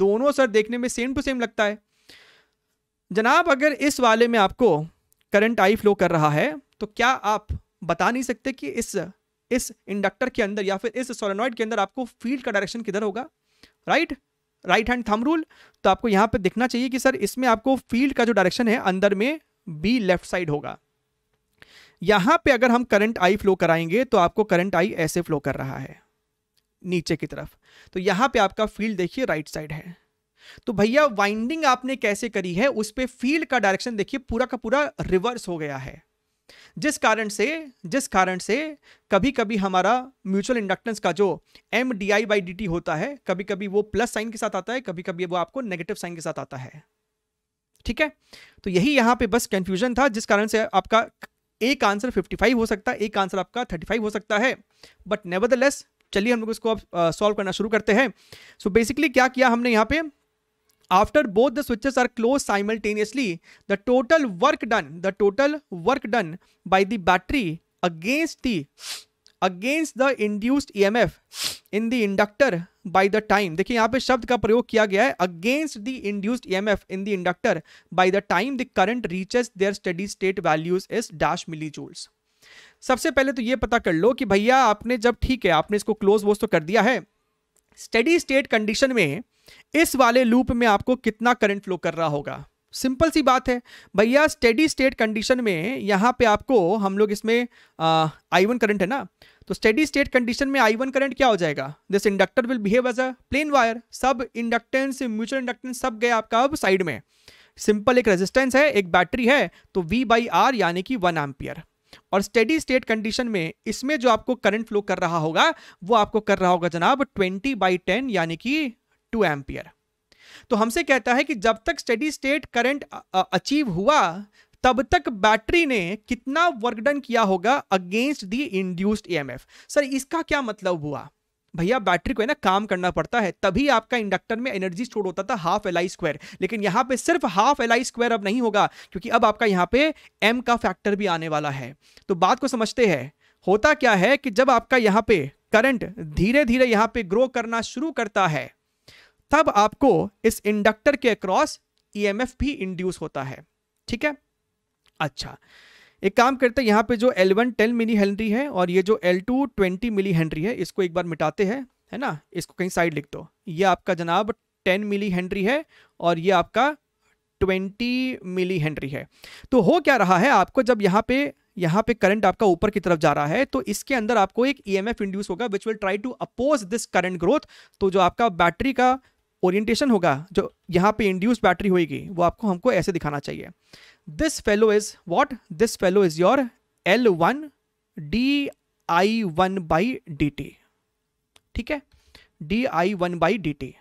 S1: दोनों सर देखने में सेम टू सेम लगता है जनाब अगर इस वाले में आपको करंट आई फ्लो कर रहा है तो क्या आप बता नहीं सकते कि इस इस इंडक्टर के अंदर या फिर इस सोलोनॉइड के अंदर आपको फील्ड का डायरेक्शन किधर होगा right right hand thumb rule तो आपको यहाँ पे दिखना चाहिए कि सर इसमें आपको फील्ड का जो डायरेक्शन है अंदर में बी लेफ्ट साइड होगा यहाँ पे अगर हम करंट आई फ्लो कराएंगे तो आपको करंट आई ऐसे फ्लो कर रहा है नीचे की तरफ तो यहाँ पे आपका फील्ड देखिए राइट साइड है तो भैया वाइंडिंग आपने कैसे करी है उस पर फील्ड का डायरेक्शन देखिए पूरा का पूरा रिवर्स हो गया है जिस कारण से जिस कारण से कभी कभी हमारा म्यूचुअल इंडक्टेंस का जो M D I by D T होता है कभी कभी वो प्लस साइन के साथ आता है कभी कभी वो आपको नेगेटिव साइन के साथ आता है ठीक है तो यही यहां पे बस कंफ्यूजन था जिस कारण से आपका एक आंसर 55 हो सकता है एक आंसर आपका 35 हो सकता है बट नेवर चलिए हम लोग इसको अब सॉल्व करना शुरू करते हैं सो so बेसिकली क्या किया हमने यहाँ पे After both the switches are closed simultaneously, the total work done, the total work done by the battery against the against the induced EMF in the inductor by the time देखिए yahan pe shabd ka prayog kiya gaya hai against the induced EMF in the inductor by the time the current reaches their steady state values is dash millijoules सबसे पहले तो ये पता कर लो कि भैया आपने जब ठीक है आपने इसको क्लोज वोज तो कर दिया है स्टडी स्टेट कंडीशन में इस वाले लूप में आपको कितना करंट फ्लो कर रहा होगा सिंपल सी बात है भैया स्टेडी स्टेट कंडीशन में यहाँ पे आपको हम लोग इसमें आई वन करंट है ना तो स्टेडी स्टेट कंडीशन में आई वन करंट क्या हो जाएगा this inductor will behave as a plane wire सब इंडक्टेंस म्यूचुअल इंडक्टेंस सब गए आपका अब साइड में सिंपल एक रेजिस्टेंस है एक बैटरी है तो वी बाई आर यानी कि वन एम्पियर और स्टेडी स्टेट कंडीशन में इसमें जो आपको करंट फ्लो कर रहा होगा वो आपको कर रहा होगा जनाब 20 बाई 10 यानी कि 2 एम्पियर तो हमसे कहता है कि जब तक स्टेडी स्टेट करंट अचीव हुआ तब तक बैटरी ने कितना वर्कडन किया होगा against the induced EMF sir इसका क्या मतलब हुआ भैया बैटरी को है ना काम करना पड़ता है तभी आपका इंडक्टर में एनर्जी स्टोर होता था हाफ एल आई स्क्वायर लेकिन यहाँ पे सिर्फ हाफ एल आई स्क्वायर अब नहीं होगा क्योंकि अब आपका यहाँ पे एम का फैक्टर भी आने वाला है तो बात को समझते हैं होता क्या है कि जब आपका यहाँ पे करंट धीरे धीरे यहाँ पे ग्रो करना शुरू करता है तब आपको इस इंडक्टर के अक्रॉस ई e भी इंड्यूस होता है ठीक है अच्छा एक काम करते हैं यहाँ पे जो एल वन टेन मिली हेनरी है और ये जो L two twenty millihenry है इसको एक बार मिटाते हैं है ना इसको कहीं साइड लिख दो ये आपका जनाब टेन मिली हेनरी है और ये आपका ट्वेंटी मिली हेनरी है तो हो क्या रहा है आपको जब यहाँ पे यहाँ पे करंट आपका ऊपर की तरफ जा रहा है तो इसके अंदर आपको एक ई एम एफ इंड्यूस होगा which will try to oppose this current growth तो जो आपका बैटरी का ओरिएंटेशन होगा जो यहाँ पे इंड्यूस बैटरी होगी वो आपको हमको ऐसे दिखाना चाहिए This fellow is what? This fellow is your L1 by by dt. ठीक है D I one by D T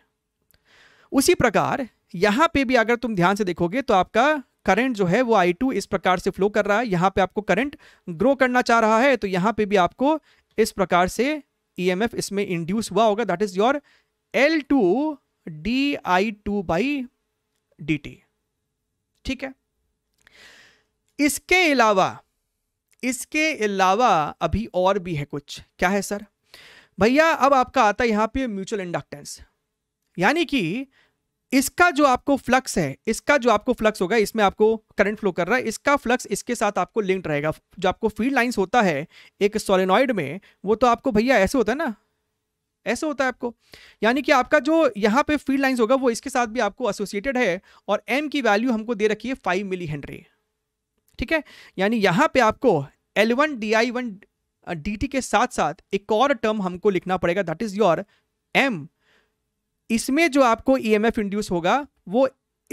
S1: उसी प्रकार यहां पे भी अगर तुम ध्यान से देखोगे तो आपका करंट जो है वो आई टू इस प्रकार से फ्लो कर रहा है यहां पे आपको करंट ग्रो करना चाह रहा है तो यहां पे भी आपको इस प्रकार से ई एम एफ इसमें इंड्यूस हुआ होगा that is your L two D I two by D T ठीक है इसके अलावा इसके अलावा अभी और भी है कुछ क्या है सर भैया अब आपका आता है यहां पे म्यूचुअल इंडक्टेंस यानी कि इसका जो आपको फ्लक्स है इसका जो आपको फ्लक्स होगा इसमें आपको करंट फ्लो कर रहा है इसका फ्लक्स इसके साथ आपको लिंक रहेगा जो आपको फील्ड लाइंस होता है एक सोलेनॉइड में वो तो आपको भैया ऐसे होता है ना ऐसे होता है आपको यानी कि आपका जो यहाँ पे फील्ड लाइंस होगा वो इसके साथ भी आपको एसोसिएटेड है और एम की वैल्यू हमको दे रखी है फाइव मिली हेनरी ठीक है यानी यहां पे आपको L one D I one के साथ साथ एक और टर्म हमको लिखना पड़ेगा दैट इज योर एम इसमें जो आपको ई एम एफ इंड्यूस होगा वो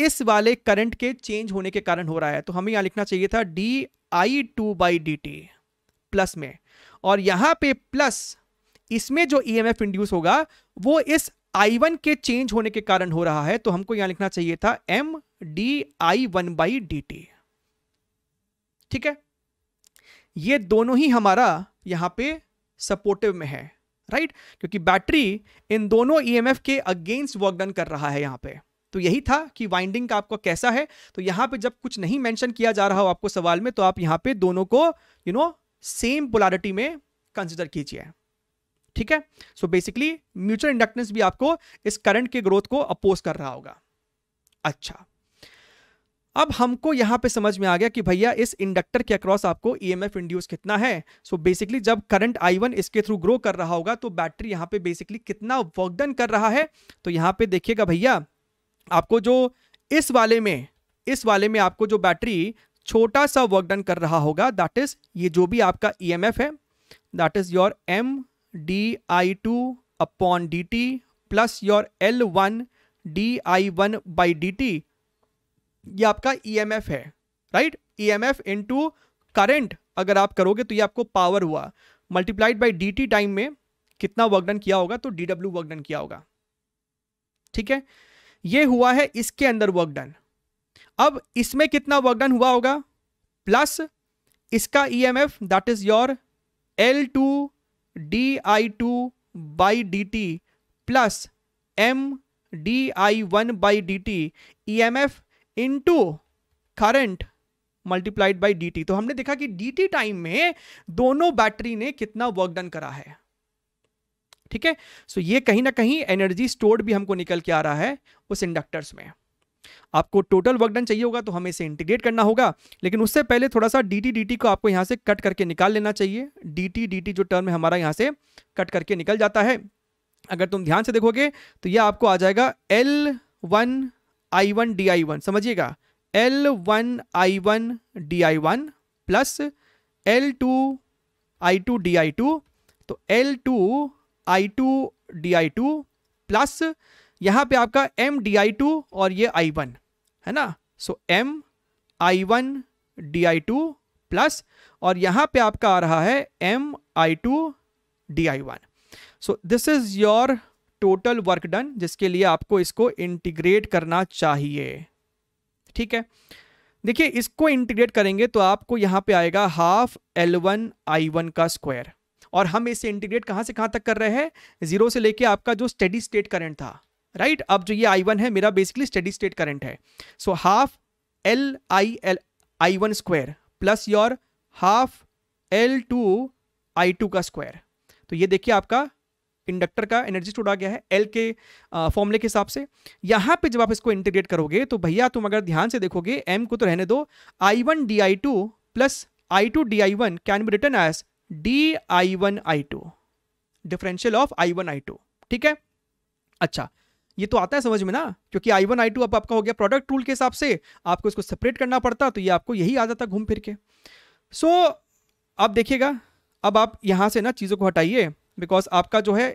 S1: इस वाले करंट के चेंज होने के कारण हो रहा है तो हमें यहां लिखना चाहिए था D I two by D T plus में और यहां पे प्लस इसमें जो ई एम एफ इंड्यूस होगा वो इस आई वन के चेंज होने के कारण हो रहा है तो हमको यहां लिखना चाहिए था M D I one by D T ठीक है ये दोनों ही हमारा यहाँ पे सपोर्टिव में है राइट क्योंकि बैटरी इन दोनों ईएमएफ e के अगेंस्ट वर्क डन कर रहा है यहाँ पे तो यही था कि वाइंडिंग का आपका कैसा है तो यहाँ पे जब कुछ नहीं मेंशन किया जा रहा हो आपको सवाल में तो आप यहाँ पे दोनों को यू नो सेम पोलारिटी में कंसिडर कीजिए ठीक है सो बेसिकली म्यूचुअल इंडक्टेंस भी आपको इस करंट के ग्रोथ को अपोज कर रहा होगा अच्छा अब हमको यहाँ पे समझ में आ गया कि भैया इस इंडक्टर के अक्रॉस आपको ई एम एफ इंड्यूस कितना है सो so बेसिकली जब करंट आई वन इसके थ्रू ग्रो कर रहा होगा तो बैटरी यहाँ पे बेसिकली कितना वर्कडन कर रहा है तो यहाँ पे देखिएगा भैया आपको जो इस वाले में इस वाले में आपको जो बैटरी छोटा सा वर्कडन कर रहा होगा दैट इज ये जो भी आपका ई एम एफ है that is your M D I two upon D T plus your L one D I one by D T ये आपका ई e है right E M F to current अगर आप करोगे तो ये आपको पावर हुआ multiplied by D T time में कितना वर्क डन किया होगा तो डी डब्ल्यू वर्क डन किया होगा ठीक है ये हुआ है इसके अंदर वर्क डन अब इसमें कितना वर्क डन हुआ होगा प्लस इसका E M F that is your L two D I two by D T plus M D I one by D T E M F into current multiplied by D तो हमने देखा कि D time में दोनों battery ने कितना work done करा है ठीक है सो ये कहीं ना कहीं एनर्जी स्टोर्ड भी हमको निकल के आ रहा है उस इंडक्टर्स में आपको टोटल वर्क डन चाहिए होगा तो हमें इसे इंटीग्रेट करना होगा लेकिन उससे पहले थोड़ा सा डी टी को आपको यहां से कट करके निकाल लेना चाहिए डी टी जो टर्म है हमारा यहां से कट करके निकल जाता है अगर तुम ध्यान से देखोगे तो यह आपको आ जाएगा L one I one D I one समझिएगा L one I one D I one plus L two I two D I two तो L two I two D I two plus यहाँ पे आपका एम डी आई टू और ये आई one है ना so M I one D I two plus और यहाँ पे आपका आ रहा है M I two D I one so this is your total work done जिसके लिए आपको इसको इंटीग्रेट करना चाहिए ठीक है देखिए इसको इंटीग्रेट करेंगे तो आपको यहां पे आएगा half L one I one का स्क्वायर और हम इसे इंटीग्रेट कहां से कहां तक कर रहे हैं जीरो से लेके आपका जो स्टेडी स्टेट करंट था राइट अब जो ये आई वन है मेरा बेसिकली स्टेडी स्टेट करंट है so half L I L I one square plus your half L two I two का स्क्वायर तो ये देखिए आपका इंडक्टर का एनर्जी स्टोर आ गया है एल के फॉर्मूले के हिसाब से यहाँ पे जब आप इसको इंटीग्रेट करोगे तो भैया तुम अगर ध्यान से देखोगे एम को तो रहने दो I one D I two plus I two D I one can be written as D I one I two differential of I one I two ठीक है अच्छा ये तो आता है समझ में ना क्योंकि आई वन आई टू अब आपका हो गया प्रोडक्ट रूल के हिसाब से आपको इसको सेपरेट करना पड़ता तो ये आपको यही आ जाता घूम फिर के सो so, अब देखिएगा अब आप यहां से ना चीज़ों को हटाइए बिकॉज आपका जो है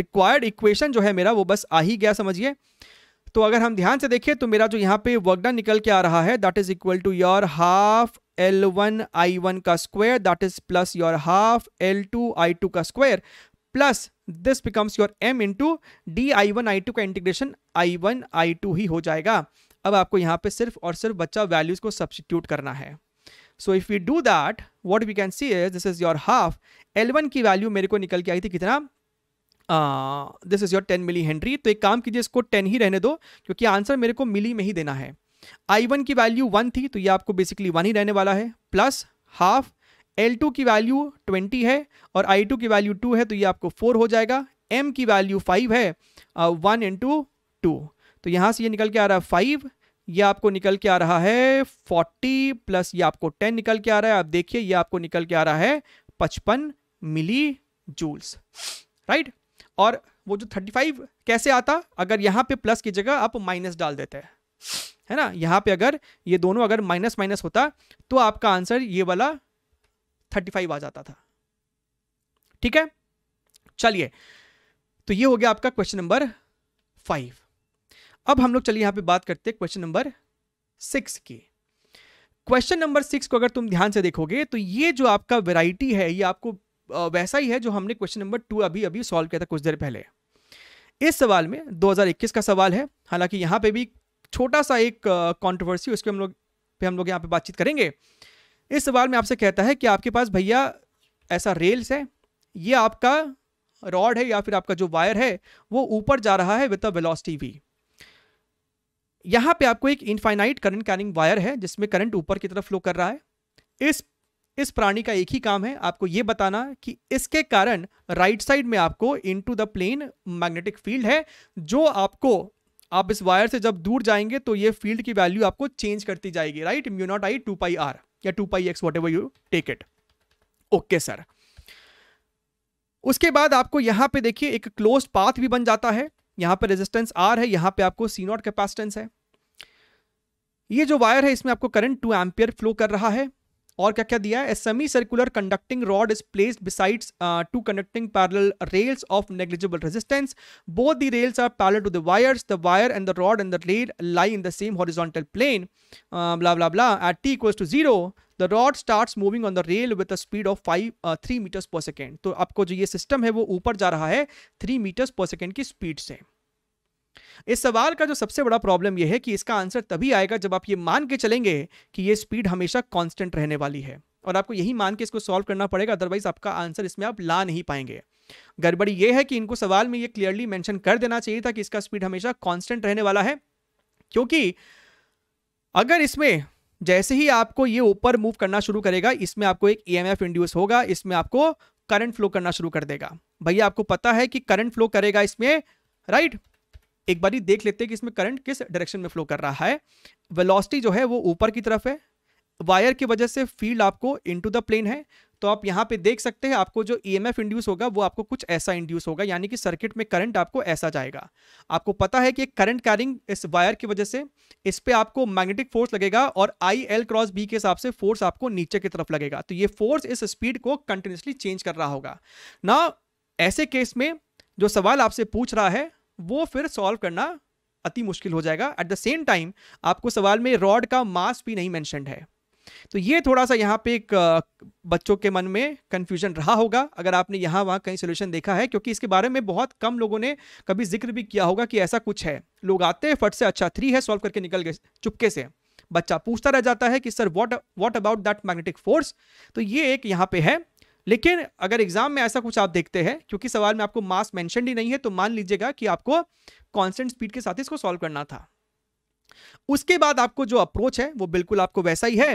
S1: रिक्वायर्ड इक्वेशन जो है मेरा वो बस आ ही गया समझिए तो अगर हम ध्यान से देखें तो मेरा जो यहाँ पे वर्कडन निकल के आ रहा है that is equal to your half L one I one का square that is plus your half L two I two का square plus this becomes your M into D I one I two का integration I one I two ही हो जाएगा अब आपको यहाँ पे सिर्फ और सिर्फ बच्चा वैल्यूज़ को सब्सटीट्यूट करना है so if you do that what we can see is this is your half L one की वैल्यू मेरे को निकल के आई थी कितना this is your ten milli henry तो एक काम कीजिए इसको टेन ही रहने दो क्योंकि आंसर मेरे को मिली में ही देना है आई वन की वैल्यू वन थी तो ये आपको बेसिकली वन ही रहने वाला है प्लस हाफ एल टू की वैल्यू ट्वेंटी है और आई टू की वैल्यू टू है तो ये आपको फोर हो जाएगा एम की वैल्यू फाइव है वन इंटू टू तो यहाँ से ये निकल के आ रहा है फाइव ये आपको निकल के आ रहा है 40 प्लस ये आपको 10 निकल के आ रहा है आप देखिए ये आपको निकल के आ रहा है 55 मिली जूल्स राइट और वो जो 35 कैसे आता अगर यहाँ पे प्लस की जगह आप माइनस डाल देते हैं है ना यहाँ पे अगर ये दोनों अगर माइनस माइनस होता तो आपका आंसर ये वाला 35 आ जाता था ठीक है चलिए तो ये हो गया आपका क्वेश्चन नंबर फाइव अब हम लोग चलिए यहाँ पे बात करते हैं क्वेश्चन नंबर सिक्स की क्वेश्चन नंबर सिक्स को अगर तुम ध्यान से देखोगे तो ये जो आपका वेराइटी है ये आपको वैसा ही है जो हमने क्वेश्चन नंबर टू अभी अभी सॉल्व किया था कुछ देर पहले इस सवाल में 2021 का सवाल है हालांकि यहाँ पे भी छोटा सा एक कंट्रोवर्सी उसके हम लोग पे हम लोग यहाँ पे बातचीत करेंगे इस सवाल में आपसे कहता है कि आपके पास भैया ऐसा रेल्स है ये आपका रॉड है या फिर आपका जो वायर है वो ऊपर जा रहा है विद अ वेलोसिटी वी यहां पे आपको एक इनफाइनाइट करंट कैरिंग वायर है जिसमें करंट ऊपर की तरफ फ्लो कर रहा है इस इस प्राणी का एक ही काम है आपको यह बताना कि इसके कारण राइट साइड में आपको into the plane magnetic field है जो आपको आप इस वायर से जब दूर जाएंगे तो ये फील्ड की वैल्यू आपको चेंज करती जाएगी right mu naught I two pi R या two pi X what you take it okay sir उसके बाद आपको यहां पे देखिए एक क्लोज पाथ भी बन जाता है यहां पे रेजिस्टेंस आर है यहाँ पे आपको सी नॉट कैपेसिटेंस है ये जो वायर है इसमें आपको करंट टू एम्पियर फ्लो कर रहा है और क्या क्या दिया है semi circular conducting rod is placed besides two conducting parallel rails of negligible resistance both the rails are parallel to the wires the wire and the rod and the rail lie in the same horizontal plane blah blah blah at t equals to 0 the rod starts moving on the rail with a speed of 5 uh, 3 meters per तो आपको जो ये system है वो ऊपर जा रहा है थ्री मीटर्स पर सेकेंड की स्पीड से इस सवाल का जो सबसे बड़ा प्रॉब्लम यह है कि इसका आंसर तभी आएगा जब आप ये मान के चलेंगे कि ये स्पीड हमेशा कांस्टेंट रहने वाली है और आपको यही मान के इसको सॉल्व करना पड़ेगा अदरवाइज आपका आंसर इसमें आप ला नहीं पाएंगे गड़बड़ी यह है कि इनको सवाल में ये क्लियरली मैंशन कर देना चाहिए था कि इसका स्पीड हमेशा कॉन्स्टेंट रहने वाला है क्योंकि अगर इसमें जैसे ही आपको ये ऊपर मूव करना शुरू करेगा इसमें आपको एक ईएमएफ e इंड्यूस होगा इसमें आपको करंट फ्लो करना शुरू कर देगा भैया आपको पता है कि करंट फ्लो करेगा इसमें राइट एक बार देख लेते हैं कि इसमें करंट किस डायरेक्शन में फ्लो कर रहा है वेलोसिटी जो है वो ऊपर की तरफ है वायर की वजह से फील्ड आपको इनटू द प्लेन है तो आप यहाँ पे देख सकते हैं आपको जो ईएमएफ e इंड्यूस होगा वो आपको कुछ ऐसा इंड्यूस होगा यानी कि सर्किट में करंट आपको ऐसा जाएगा आपको पता है कि करंट कैरिंग इस वायर की वजह से इस पर आपको मैग्नेटिक फोर्स लगेगा और आई एल क्रॉस बी के हिसाब से फोर्स आपको नीचे की तरफ लगेगा तो ये फोर्स इस स्पीड को कंटिन्यूसली चेंज कर रहा होगा ना ऐसे केस में जो सवाल आपसे पूछ रहा है वो फिर सॉल्व करना अति मुश्किल हो जाएगा एट द सेम टाइम आपको सवाल में रॉड का मास भी नहीं मैंशनड है तो ये थोड़ा सा यहाँ पे एक बच्चों के मन में कन्फ्यूजन रहा होगा अगर आपने यहाँ वहाँ कहीं सोल्यूशन देखा है क्योंकि इसके बारे में बहुत कम लोगों ने कभी जिक्र भी किया होगा कि ऐसा कुछ है लोग आते हैं फट से अच्छा थ्री है सॉल्व करके निकल गए चुपके से बच्चा पूछता रह जाता है कि sir what what about that magnetic force तो ये एक यहाँ पे है लेकिन अगर एग्जाम में ऐसा कुछ आप देखते हैं क्योंकि सवाल में आपको मास मेंशन ही नहीं है तो मान लीजिएगा कि आपको कॉन्स्टेंट स्पीड के साथ इसको सॉल्व करना था उसके बाद आपको जो अप्रोच है वो बिल्कुल आपको वैसा ही है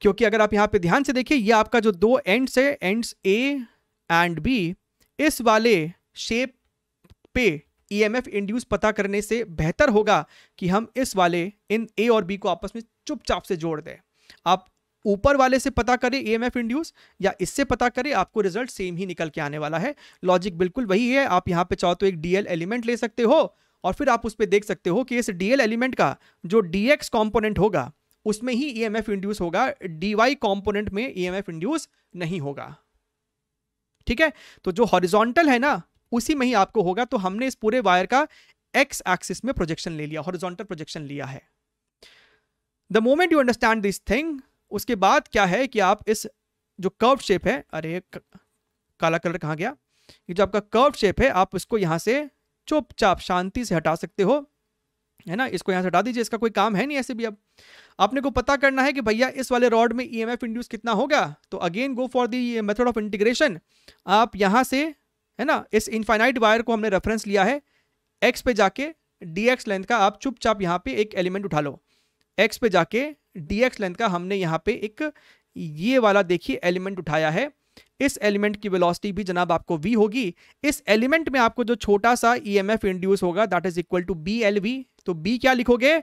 S1: क्योंकि अगर आप यहां पे ध्यान से देखिए ये आपका जो दो एंड्स है एंड्स ए एंड बी इस वाले शेप पे ईएमएफ e इंड्यूस पता करने से बेहतर होगा कि हम इस वाले इन ए और बी को आपस में चुपचाप से जोड़ दें आप ऊपर वाले से पता करें ई एम इंड्यूस या इससे पता करें आपको रिजल्ट सेम ही निकल के आने वाला है लॉजिक बिल्कुल वही है आप यहाँ पे चाहो तो एक डीएल एलिमेंट ले सकते हो और फिर आप उस पर देख सकते हो कि इस डीएल एलिमेंट का जो डीएक्स कंपोनेंट होगा उसमें ही ई e इंड्यूस होगा डीवाई कंपोनेंट में ई e इंड्यूस नहीं होगा ठीक है तो जो हॉरिजोंटल है ना उसी में ही आपको होगा तो हमने इस पूरे वायर का एक्स एक्सिस में प्रोजेक्शन ले लिया हॉरिजॉन्टल प्रोजेक्शन लिया है the moment you understand this thing उसके बाद क्या है कि आप इस जो कर्व शेप है अरे काला कलर कहाँ गया ये जो आपका कर्व शेप है आप इसको यहाँ से चुपचाप शांति से हटा सकते हो है ना इसको यहाँ से हटा दीजिए इसका कोई काम है नहीं ऐसे भी अब आपने को पता करना है कि भैया इस वाले रॉड में ई एम एफ इंड्यूस कितना होगा तो again go for the method of integration आप यहाँ से है ना इस इनफाइनाइट वायर को हमने रेफरेंस लिया है एक्स पे जाके डी एक्स लेंथ का आप चुपचाप यहाँ पे एक एलिमेंट उठा लो एक्स पे जाके dx लेंथ का हमने यहाँ पे एक ये वाला देखिए एलिमेंट उठाया है इस एलिमेंट की वेलोसिटी भी जनाब आपको v होगी इस एलिमेंट में आपको जो छोटा सा ई एम एफ इंड्यूस होगा that is equal to B L V तो b क्या लिखोगे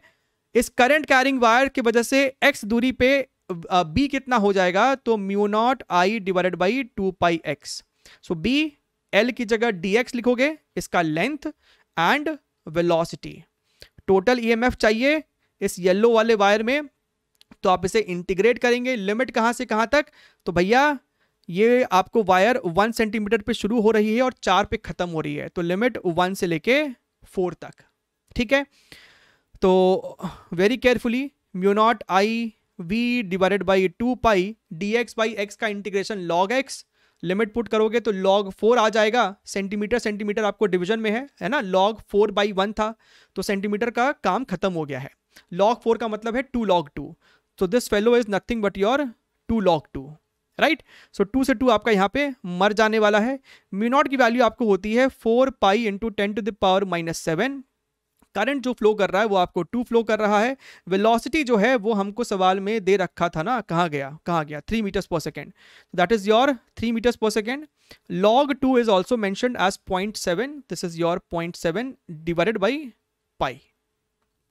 S1: इस करंट कैरिंग वायर की वजह से x दूरी पे b कितना हो जाएगा तो mu not I divided by two pi X so b l की जगह dx लिखोगे इसका length and velocity total E M F चाहिए इस येलो वाले वायर में तो आप इसे इंटीग्रेट करेंगे लिमिट कहाँ से कहाँ तक तो भैया ये आपको वायर वन सेंटीमीटर पे शुरू हो रही है और चार पे ख़त्म हो रही है तो लिमिट वन से लेके फोर तक ठीक है तो very carefully mu naught I V divided by two pi D X by X का integration log X limit put करोगे तो लॉग फोर आ जाएगा सेंटीमीटर सेंटीमीटर आपको डिवीजन में है है ना लॉग फोर बाई वन था तो सेंटीमीटर का काम खत्म हो गया है लॉग फोर का मतलब है टू लॉग टू तो this fellow is nothing but your two log two right so two से टू आपका यहाँ पे मर जाने वाला है म्यू नॉट की वैल्यू आपको होती है four pi into ten to the power minus seven current जो फ्लो कर रहा है वो आपको टू फ्लो कर रहा है वेलोसिटी जो है वो हमको सवाल में दे रखा था ना कहाँ गया कहाँ गया three metres per second that is your three metres per second log two is also mention as point seven this is your point seven divided by pi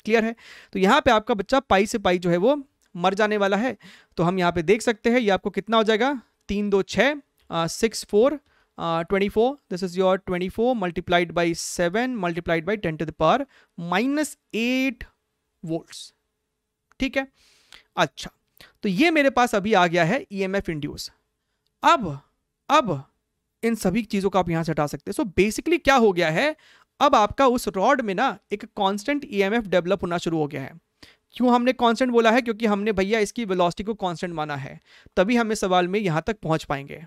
S1: clear है तो यहाँ पे आपका बच्चा पाई से पाई जो है वो मर जाने वाला है तो हम यहाँ पे देख सकते हैं ये आपको कितना हो जाएगा तीन दो छः six four twenty four this is your twenty four multiplied by seven multiplied by ten to the power minus eight volts ठीक है अच्छा तो ये मेरे पास अभी आ गया है ई एम एफ इंड्यूस अब अब इन सभी चीज़ों को आप यहां से हटा सकते हैं सो बेसिकली क्या हो गया है अब आपका उस रॉड में ना एक कांस्टेंट ईएमएफ डेवलप होना शुरू हो गया है क्यों हमने कांस्टेंट बोला है क्योंकि हमने भैया इसकी वेलोसिटी को कांस्टेंट माना है तभी हम इस सवाल में यहाँ तक पहुँच पाएंगे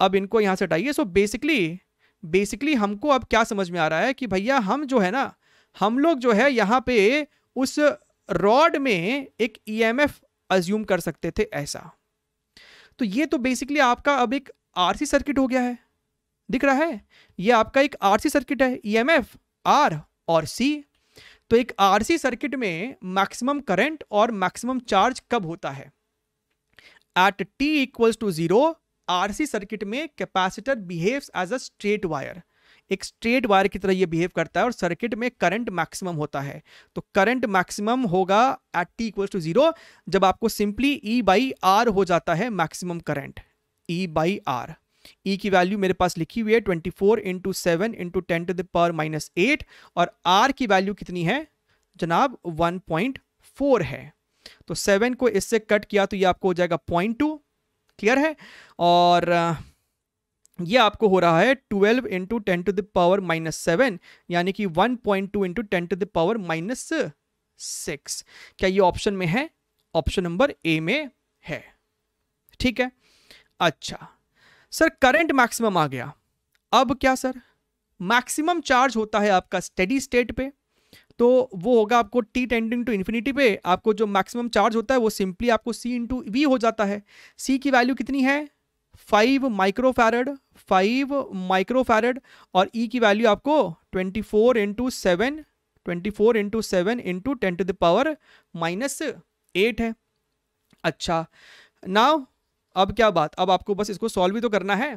S1: अब इनको यहाँ से हटाइए सो बेसिकली बेसिकली हमको अब क्या समझ में आ रहा है कि भैया हम जो है ना हम लोग जो है यहाँ पे उस रॉड में एक एफ e अज्यूम कर सकते थे ऐसा तो ये तो बेसिकली आपका अब एक सी सर्किट हो गया है दिख रहा है ये आपका एक सी सर्किट है ई एफ आर और सी तो एक आरसी सर्किट में मैक्सिमम करंट और मैक्सिमम चार्ज कब होता है at T equals to zero RC circuit में capacitor behaves as a straight wire एक स्ट्रेट वायर की तरह ये बिहेव करता है और सर्किट में करंट मैक्सिमम होता है तो करंट मैक्सिमम होगा at T equals to zero जब आपको सिंपली ई बाई आर हो जाता है maximum current E by R e की वैल्यू मेरे पास लिखी हुई है twenty four into seven into ten to the power minus eight और r की वैल्यू कितनी है जनाब वन पॉइंट फोर है तो सेवन को इससे कट किया तो ये आपको हो जाएगा पॉइंट टू क्लियर है और ये आपको हो रहा है twelve into ten to the power minus seven यानी कि one point two into ten to the power minus six क्या ये ऑप्शन में है ऑप्शन नंबर ए में है ठीक है अच्छा सर करंट मैक्सिमम आ गया अब क्या सर मैक्सिमम चार्ज होता है आपका स्टेडी स्टेट पे तो वो होगा आपको टी टेंडिंग टू इन्फिनिटी पे आपको जो मैक्सिमम चार्ज होता है वो सिंपली आपको सी इंटू वी हो जाता है सी की वैल्यू कितनी है फाइव माइक्रोफेरड फाइव माइक्रोफेरड और ई e की वैल्यू आपको twenty four into seven twenty four into seven into ten to the power minus eight है अच्छा नाउ अब क्या बात अब आपको बस इसको सॉल्व भी तो करना है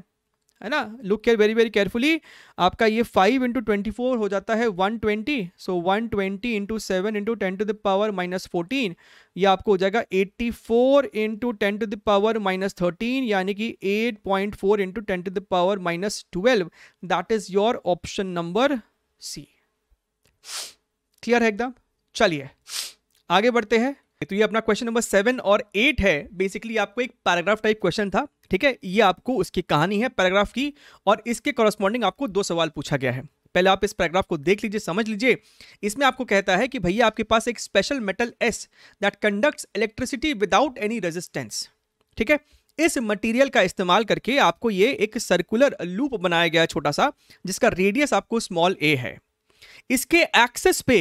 S1: है ना look care very very carefully आपका ये फाइव इंटू ट्वेंटी फोर हो जाता है one twenty so one twenty into seven into ten to the power minus fourteen ये आपको हो जाएगा eighty four into ten to the power minus thirteen यानी कि eight point four into ten to the power minus twelve that is your option number C clear है एकदम चलिए आगे बढ़ते हैं तो ये अपना क्वेश्चन नंबर सेवन और एट है बेसिकली आपको एक पैराग्राफ टाइप क्वेश्चन था ठीक है ये आपको उसकी कहानी है पैराग्राफ की और इसके कॉरस्पॉन्डिंग आपको दो सवाल पूछा गया है पहले आप इस पैराग्राफ को देख लीजिए समझ लीजिए इसमें आपको कहता है कि भैया आपके पास एक special metal S that conducts electricity without any resistance ठीक है इस मटेरियल का इस्तेमाल करके आपको ये एक सर्कुलर लूप बनाया गया छोटा सा जिसका रेडियस आपको स्मॉल ए है इसके एक्सेस पे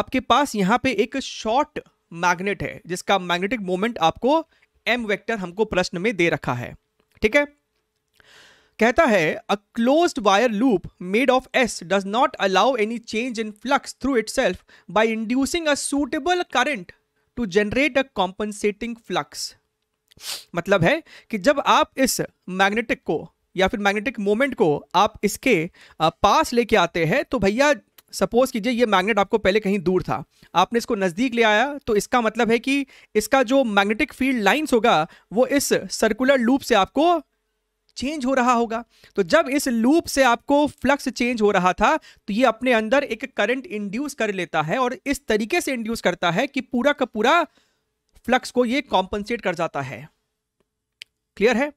S1: आपके पास यहाँ पे एक शॉर्ट मैग्नेट है जिसका मैग्नेटिक मोमेंट आपको एम वेक्टर हमको प्रश्न में दे रखा है ठीक है कहता है a close wire loop made of S does not allow any change in flux through itself by inducing a suitable current to generate a compensating flux मतलब है कि जब आप इस मैग्नेटिक को या फिर मैग्नेटिक मोमेंट को आप इसके पास लेके आते हैं तो भैया सपोज कीजिए ये मैग्नेट आपको पहले कहीं दूर था आपने इसको नज़दीक ले आया तो इसका मतलब है कि इसका जो मैग्नेटिक फील्ड लाइंस होगा वो इस सर्कुलर लूप से आपको चेंज हो रहा होगा तो जब इस लूप से आपको फ्लक्स चेंज हो रहा था तो ये अपने अंदर एक करंट इंड्यूस कर लेता है और इस तरीके से इंड्यूस करता है कि पूरा का पूरा फ्लक्स को ये कॉम्पनसेट कर जाता है क्लियर है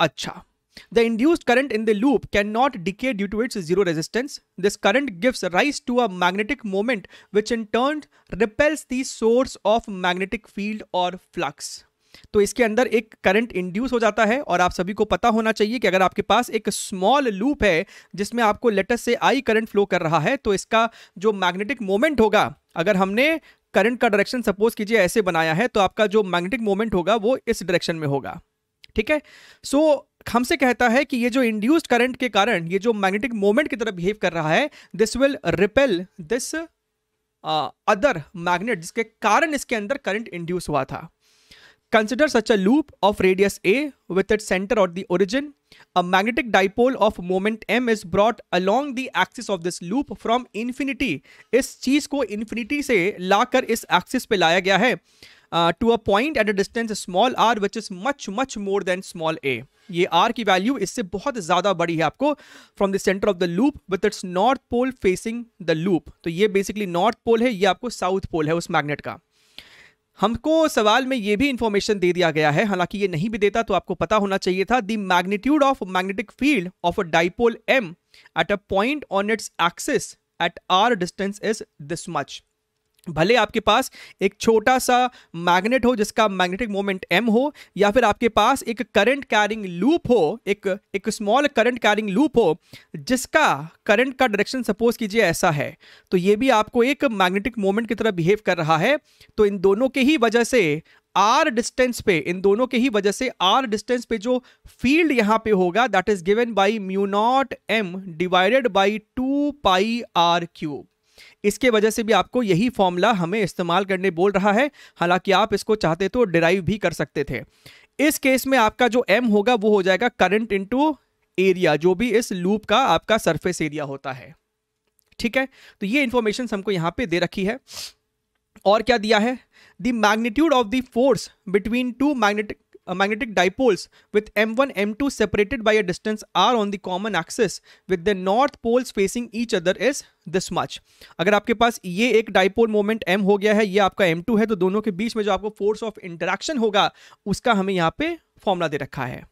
S1: अच्छा The induced current in the loop cannot decay due to its zero resistance. This current gives rise to a magnetic moment which in turn repels the source of magnetic field or flux. तो इसके अंदर एक current induce हो जाता है और आप सभी को पता होना चाहिए कि अगर आपके पास एक स्मॉल लूप है जिसमें आपको let's say I current flow कर रहा है तो इसका जो मैग्नेटिक मोमेंट होगा अगर हमने करंट का डायरेक्शन सपोज कीजिए ऐसे बनाया है तो आपका जो मैग्नेटिक मोमेंट होगा वो इस डायरेक्शन में होगा ठीक है सो so, हमसे कहता है कि ये जो इंड्यूस्ड करंट के कारण ये जो मैग्नेटिक मोमेंट की तरह बिहेव कर रहा है this will repel this other magnet जिसके कारण इसके अंदर करंट इंड्यूस हुआ था consider such a loop of radius A with it centre और origin a magnetic dipole of moment M is brought along the axis of this loop from infinity इस चीज को इन्फिनिटी से लाकर इस एक्सिस पे लाया गया है to a point at a distance small r which is much much more than small a ये आर की वैल्यू इससे बहुत ज़्यादा बड़ी है आपको from the centre of the loop with its north pole facing the loop तो ये बेसिकली नॉर्थ पोल है ये आपको साउथ पोल है उस मैग्नेट का हमको सवाल में ये भी इंफॉर्मेशन दे दिया गया है हालांकि ये नहीं भी देता तो आपको पता होना चाहिए था the magnitude of magnetic field of a dipole m at a point on its axis at r distance is this much भले आपके पास एक छोटा सा मैग्नेट हो जिसका मैग्नेटिक मोमेंट एम हो या फिर आपके पास एक करंट कैरिंग लूप हो एक एक स्मॉल करंट कैरिंग लूप हो जिसका करंट का डायरेक्शन सपोज कीजिए ऐसा है तो ये भी आपको एक मैग्नेटिक मोमेंट की तरह बिहेव कर रहा है तो इन दोनों के ही वजह से आर डिस्टेंस पे इन दोनों के ही वजह से आर डिस्टेंस पे जो फील्ड यहाँ पे होगा that is given by mu nought m divided by two pi r cube इसके वजह से भी आपको यही फॉर्मूला हमें इस्तेमाल करने बोल रहा है हालांकि आप इसको चाहते तो डिराइव भी कर सकते थे इस केस में आपका जो एम होगा वो हो जाएगा करंट इंटू एरिया जो भी इस लूप का आपका सरफेस एरिया होता है ठीक है तो ये इंफॉर्मेशन हमको यहाँ पे दे रखी है और क्या दिया है the magnitude of the force between two magnetic uh, magnetic dipoles with M1 M2 separated by a distance r on the common axis with the north poles facing each other is this much अगर आपके पास ये एक dipole moment m हो गया है ये आपका m2 है तो दोनों के बीच में जो आपको फोर्स ऑफ इंटरेक्शन होगा उसका हमें यहाँ पे फॉर्मूला दे रखा है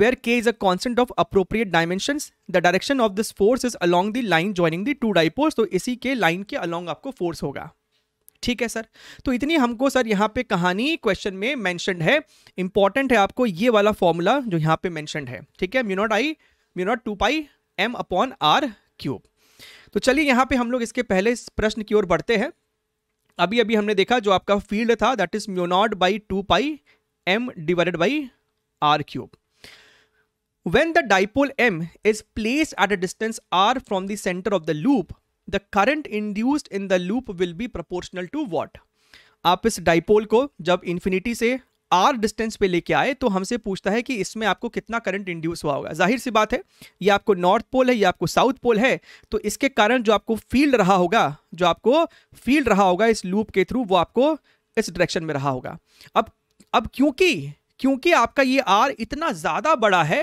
S1: where k is a constant of appropriate dimensions the direction of this force is along the line joining the two dipoles तो इसी के लाइन के along आपको फोर्स होगा ठीक है सर तो इतनी हमको सर यहाँ पे कहानी क्वेश्चन में मैंशनड है इंपॉर्टेंट है आपको ये वाला फॉर्मूला जो यहाँ पे मैंशनड है ठीक है mu nought i mu nought two pi m upon r cube तो चलिए यहाँ पे हम लोग इसके पहले इस प्रश्न की ओर बढ़ते हैं अभी अभी हमने देखा जो आपका फील्ड था that is mu nought by two pi m divided by r cube when the dipole m is place at a distance r from centre of the loop the current induced in the loop will be proportional to what आप इस dipole को जब infinity से are distance पे लेके आए तो हमसे पूछता है कि इसमें आपको कितना करंट इंड्यूस हुआ होगा जाहिर सी बात है ये आपको नॉर्थ पोल है ये आपको साउथ पोल है तो इसके कारण जो आपको फील्ड रहा होगा जो आपको फील्ड रहा होगा इस लूप के थ्रू वो आपको इस डायरेक्शन में रहा होगा अब अब क्योंकि क्योंकि आपका ये आर इतना ज़्यादा बड़ा है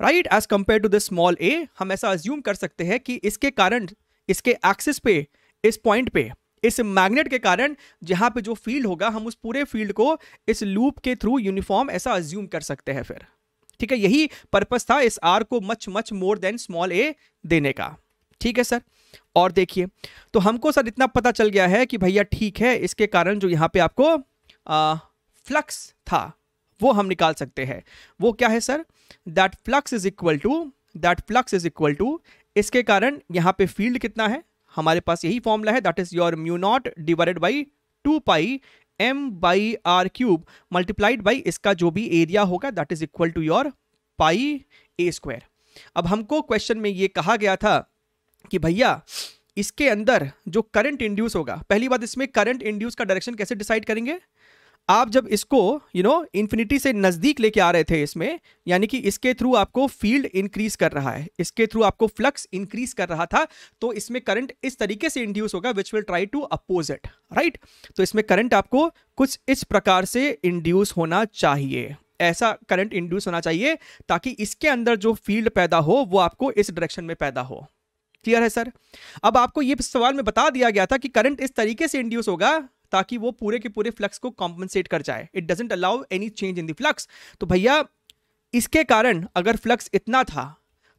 S1: right as compare to this small a हम ऐसा अज्यूम कर सकते हैं कि इसके कारण इसके एक्सिस पे इस पॉइंट पे इस मैग्नेट के कारण जहां पे जो फील्ड होगा हम उस पूरे फील्ड को इस लूप के थ्रू यूनिफॉर्म ऐसा अज्यूम कर सकते हैं फिर ठीक है यही पर्पस था इस आर को much much more than small a देने का ठीक है सर और देखिए तो हमको सर इतना पता चल गया है कि भैया ठीक है इसके कारण जो यहाँ पे आपको आ, फ्लक्स था वो हम निकाल सकते हैं वो क्या है sir that flux is equal to that flux is equal to इसके कारण यहाँ पे फील्ड कितना है हमारे पास यही फॉर्मूला है that is your mu nought divided by two pi m by r cube multiplied by इसका जो भी एरिया होगा that is equal to your pi a square अब हमको क्वेश्चन में ये कहा गया था कि भैया इसके अंदर जो करंट इंड्यूस होगा पहली बात इसमें करंट इंड्यूस का डायरेक्शन कैसे डिसाइड करेंगे आप जब इसको यू नो इन्फिनिटी से नज़दीक लेके आ रहे थे इसमें यानी कि इसके थ्रू आपको फील्ड इंक्रीज कर रहा है इसके थ्रू आपको फ्लक्स इंक्रीज कर रहा था तो इसमें करंट इस तरीके से इंड्यूस होगा which will try to oppose it right तो इसमें करंट आपको कुछ इस प्रकार से इंड्यूस होना चाहिए ऐसा करंट इंड्यूस होना चाहिए ताकि इसके अंदर जो फील्ड पैदा हो वो आपको इस डायरेक्शन में पैदा हो क्लियर है सर अब आपको ये सवाल में बता दिया गया था कि करंट इस तरीके से इंड्यूस होगा ताकि वो पूरे के पूरे फ्लक्स को कॉम्पनसेट कर जाए it doesn't allow any change in the flux तो भैया इसके कारण अगर फ्लक्स इतना था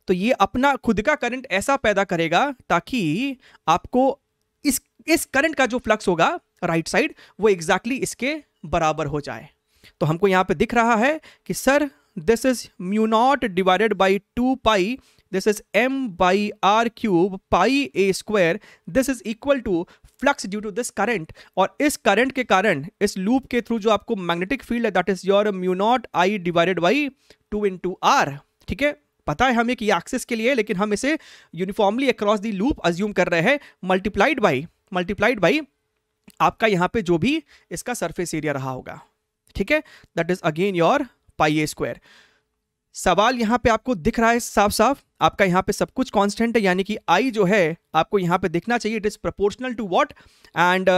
S1: तो ये अपना खुद का करंट ऐसा पैदा करेगा ताकि आपको इस इस करंट का जो फ्लक्स होगा राइट साइड वो एग्जैक्टली exactly इसके बराबर हो जाए तो हमको यहाँ पे दिख रहा है कि sir this is mu nought divided by two pi this is m by r cube pi a square this is equal to flux due to this current और इस करंट के कारण इस लूप के थ्रू जो आपको मैग्नेटिक फील्ड है that is your mu not I divided by two two r ठीक है पता है हमें कि ये एक्सेस के लिए लेकिन हम इसे uniformly across the loop assume कर रहे हैं मल्टीप्लाइड बाई मल्टीप्लाइड बाई आपका यहाँ पे जो भी इसका सरफेस एरिया रहा होगा ठीक है that is again your pi a square सवाल यहाँ पे आपको दिख रहा है साफ साफ आपका यहाँ पे सब कुछ कांस्टेंट है यानी कि आई जो है आपको यहाँ पे दिखना चाहिए it is proportional to what and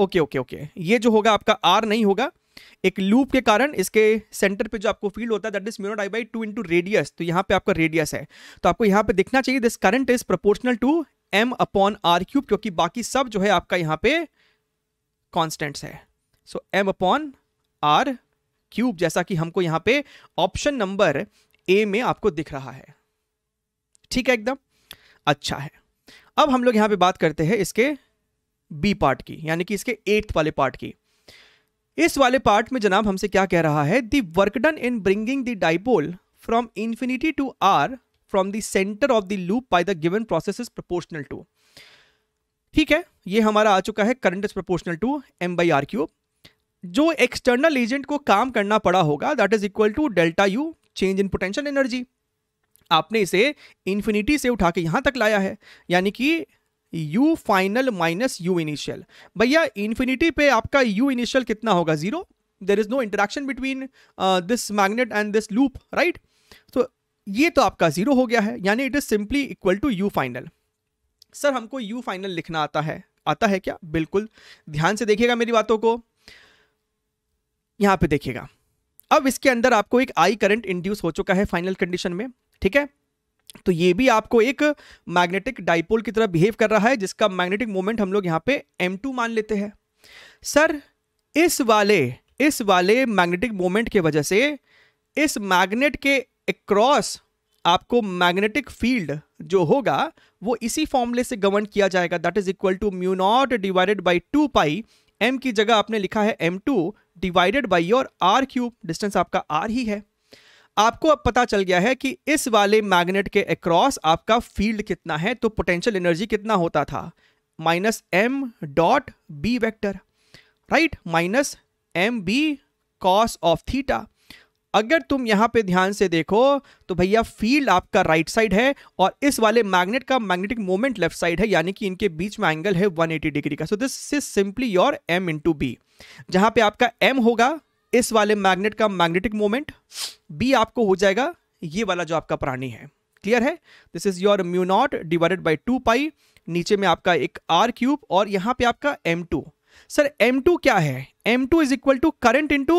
S1: okay okay okay ये जो होगा आपका आर नहीं होगा एक लूप के कारण इसके सेंटर पे जो आपको फील्ड होता है that is nought by two into radius तो यहाँ पे आपका रेडियस है तो आपको यहाँ पे दिखना चाहिए this current is proportional to m upon r cube क्योंकि बाकी सब जो है आपका यहाँ पे कॉन्स्टेंट है so m upon r cube जैसा कि हमको यहां पे ऑप्शन नंबर ए में आपको दिख रहा है ठीक है एकदम अच्छा है अब हम लोग यहां पे बात करते हैं इसके बी पार्ट की यानी कि इसके एट्थ वाले पार्ट की इस वाले पार्ट में जनाब हमसे क्या कह रहा है the work done in bringing the dipole from infinity to r from the centre of the loop by the given process is proportional to ठीक है ये हमारा आ चुका है current is proportional to m by r cube जो external agent को काम करना पड़ा होगा that is equal to delta u change in potential energy आपने इसे इन्फिनिटी से उठा के यहां तक लाया है यानी कि u final minus u initial भैया इन्फिनिटी पे आपका u इनिशियल कितना होगा zero there is no interaction between this magnet and this loop right तो ये तो आपका जीरो हो गया है यानी it is simply equal to u final sir हमको यू फाइनल लिखना आता है आता है क्या बिल्कुल ध्यान से देखिएगा मेरी बातों को यहां पे देखिएगा अब इसके अंदर आपको एक आई करंट इंड्यूस हो चुका है फाइनल कंडीशन में ठीक है तो ये भी आपको एक मैग्नेटिक डाइपोल की तरह बिहेव कर रहा है जिसका मैग्नेटिक मोमेंट हम लोग यहां पे M2 मान लेते हैं सर इस वाले इस वाले मैग्नेटिक मोमेंट के वजह से इस मैग्नेट के अक्रॉस आपको मैग्नेटिक फील्ड जो होगा वो इसी फॉर्मूले से गवर्न किया जाएगा that is equal to mu nought divided by two pi m की जगह आपने लिखा है m two divided by your r cube distance आपका आर ही है आपको अब पता चल गया है कि इस वाले मैग्नेट के अक्रॉस आपका फील्ड कितना है तो पोटेंशियल एनर्जी कितना होता था minus m dot b vector right minus m b cos of theta अगर तुम यहां पे ध्यान से देखो तो भैया फील्ड आपका राइट साइड है और इस वाले मैग्नेट का मैग्नेटिक मोमेंट लेफ्ट साइड है यानी कि इनके बीच में एंगल है 180 डिग्री का so this is simply your M into b जहाँ पे आपका एम होगा इस वाले मैग्नेट का मैग्नेटिक मोमेंट बी आपको हो जाएगा ये वाला जो आपका प्राणी है क्लियर है this is your mu nought divided by two pi नीचे में आपका एक आर क्यूब और यहाँ पे आपका m two sir m two क्या है m two is equal to current into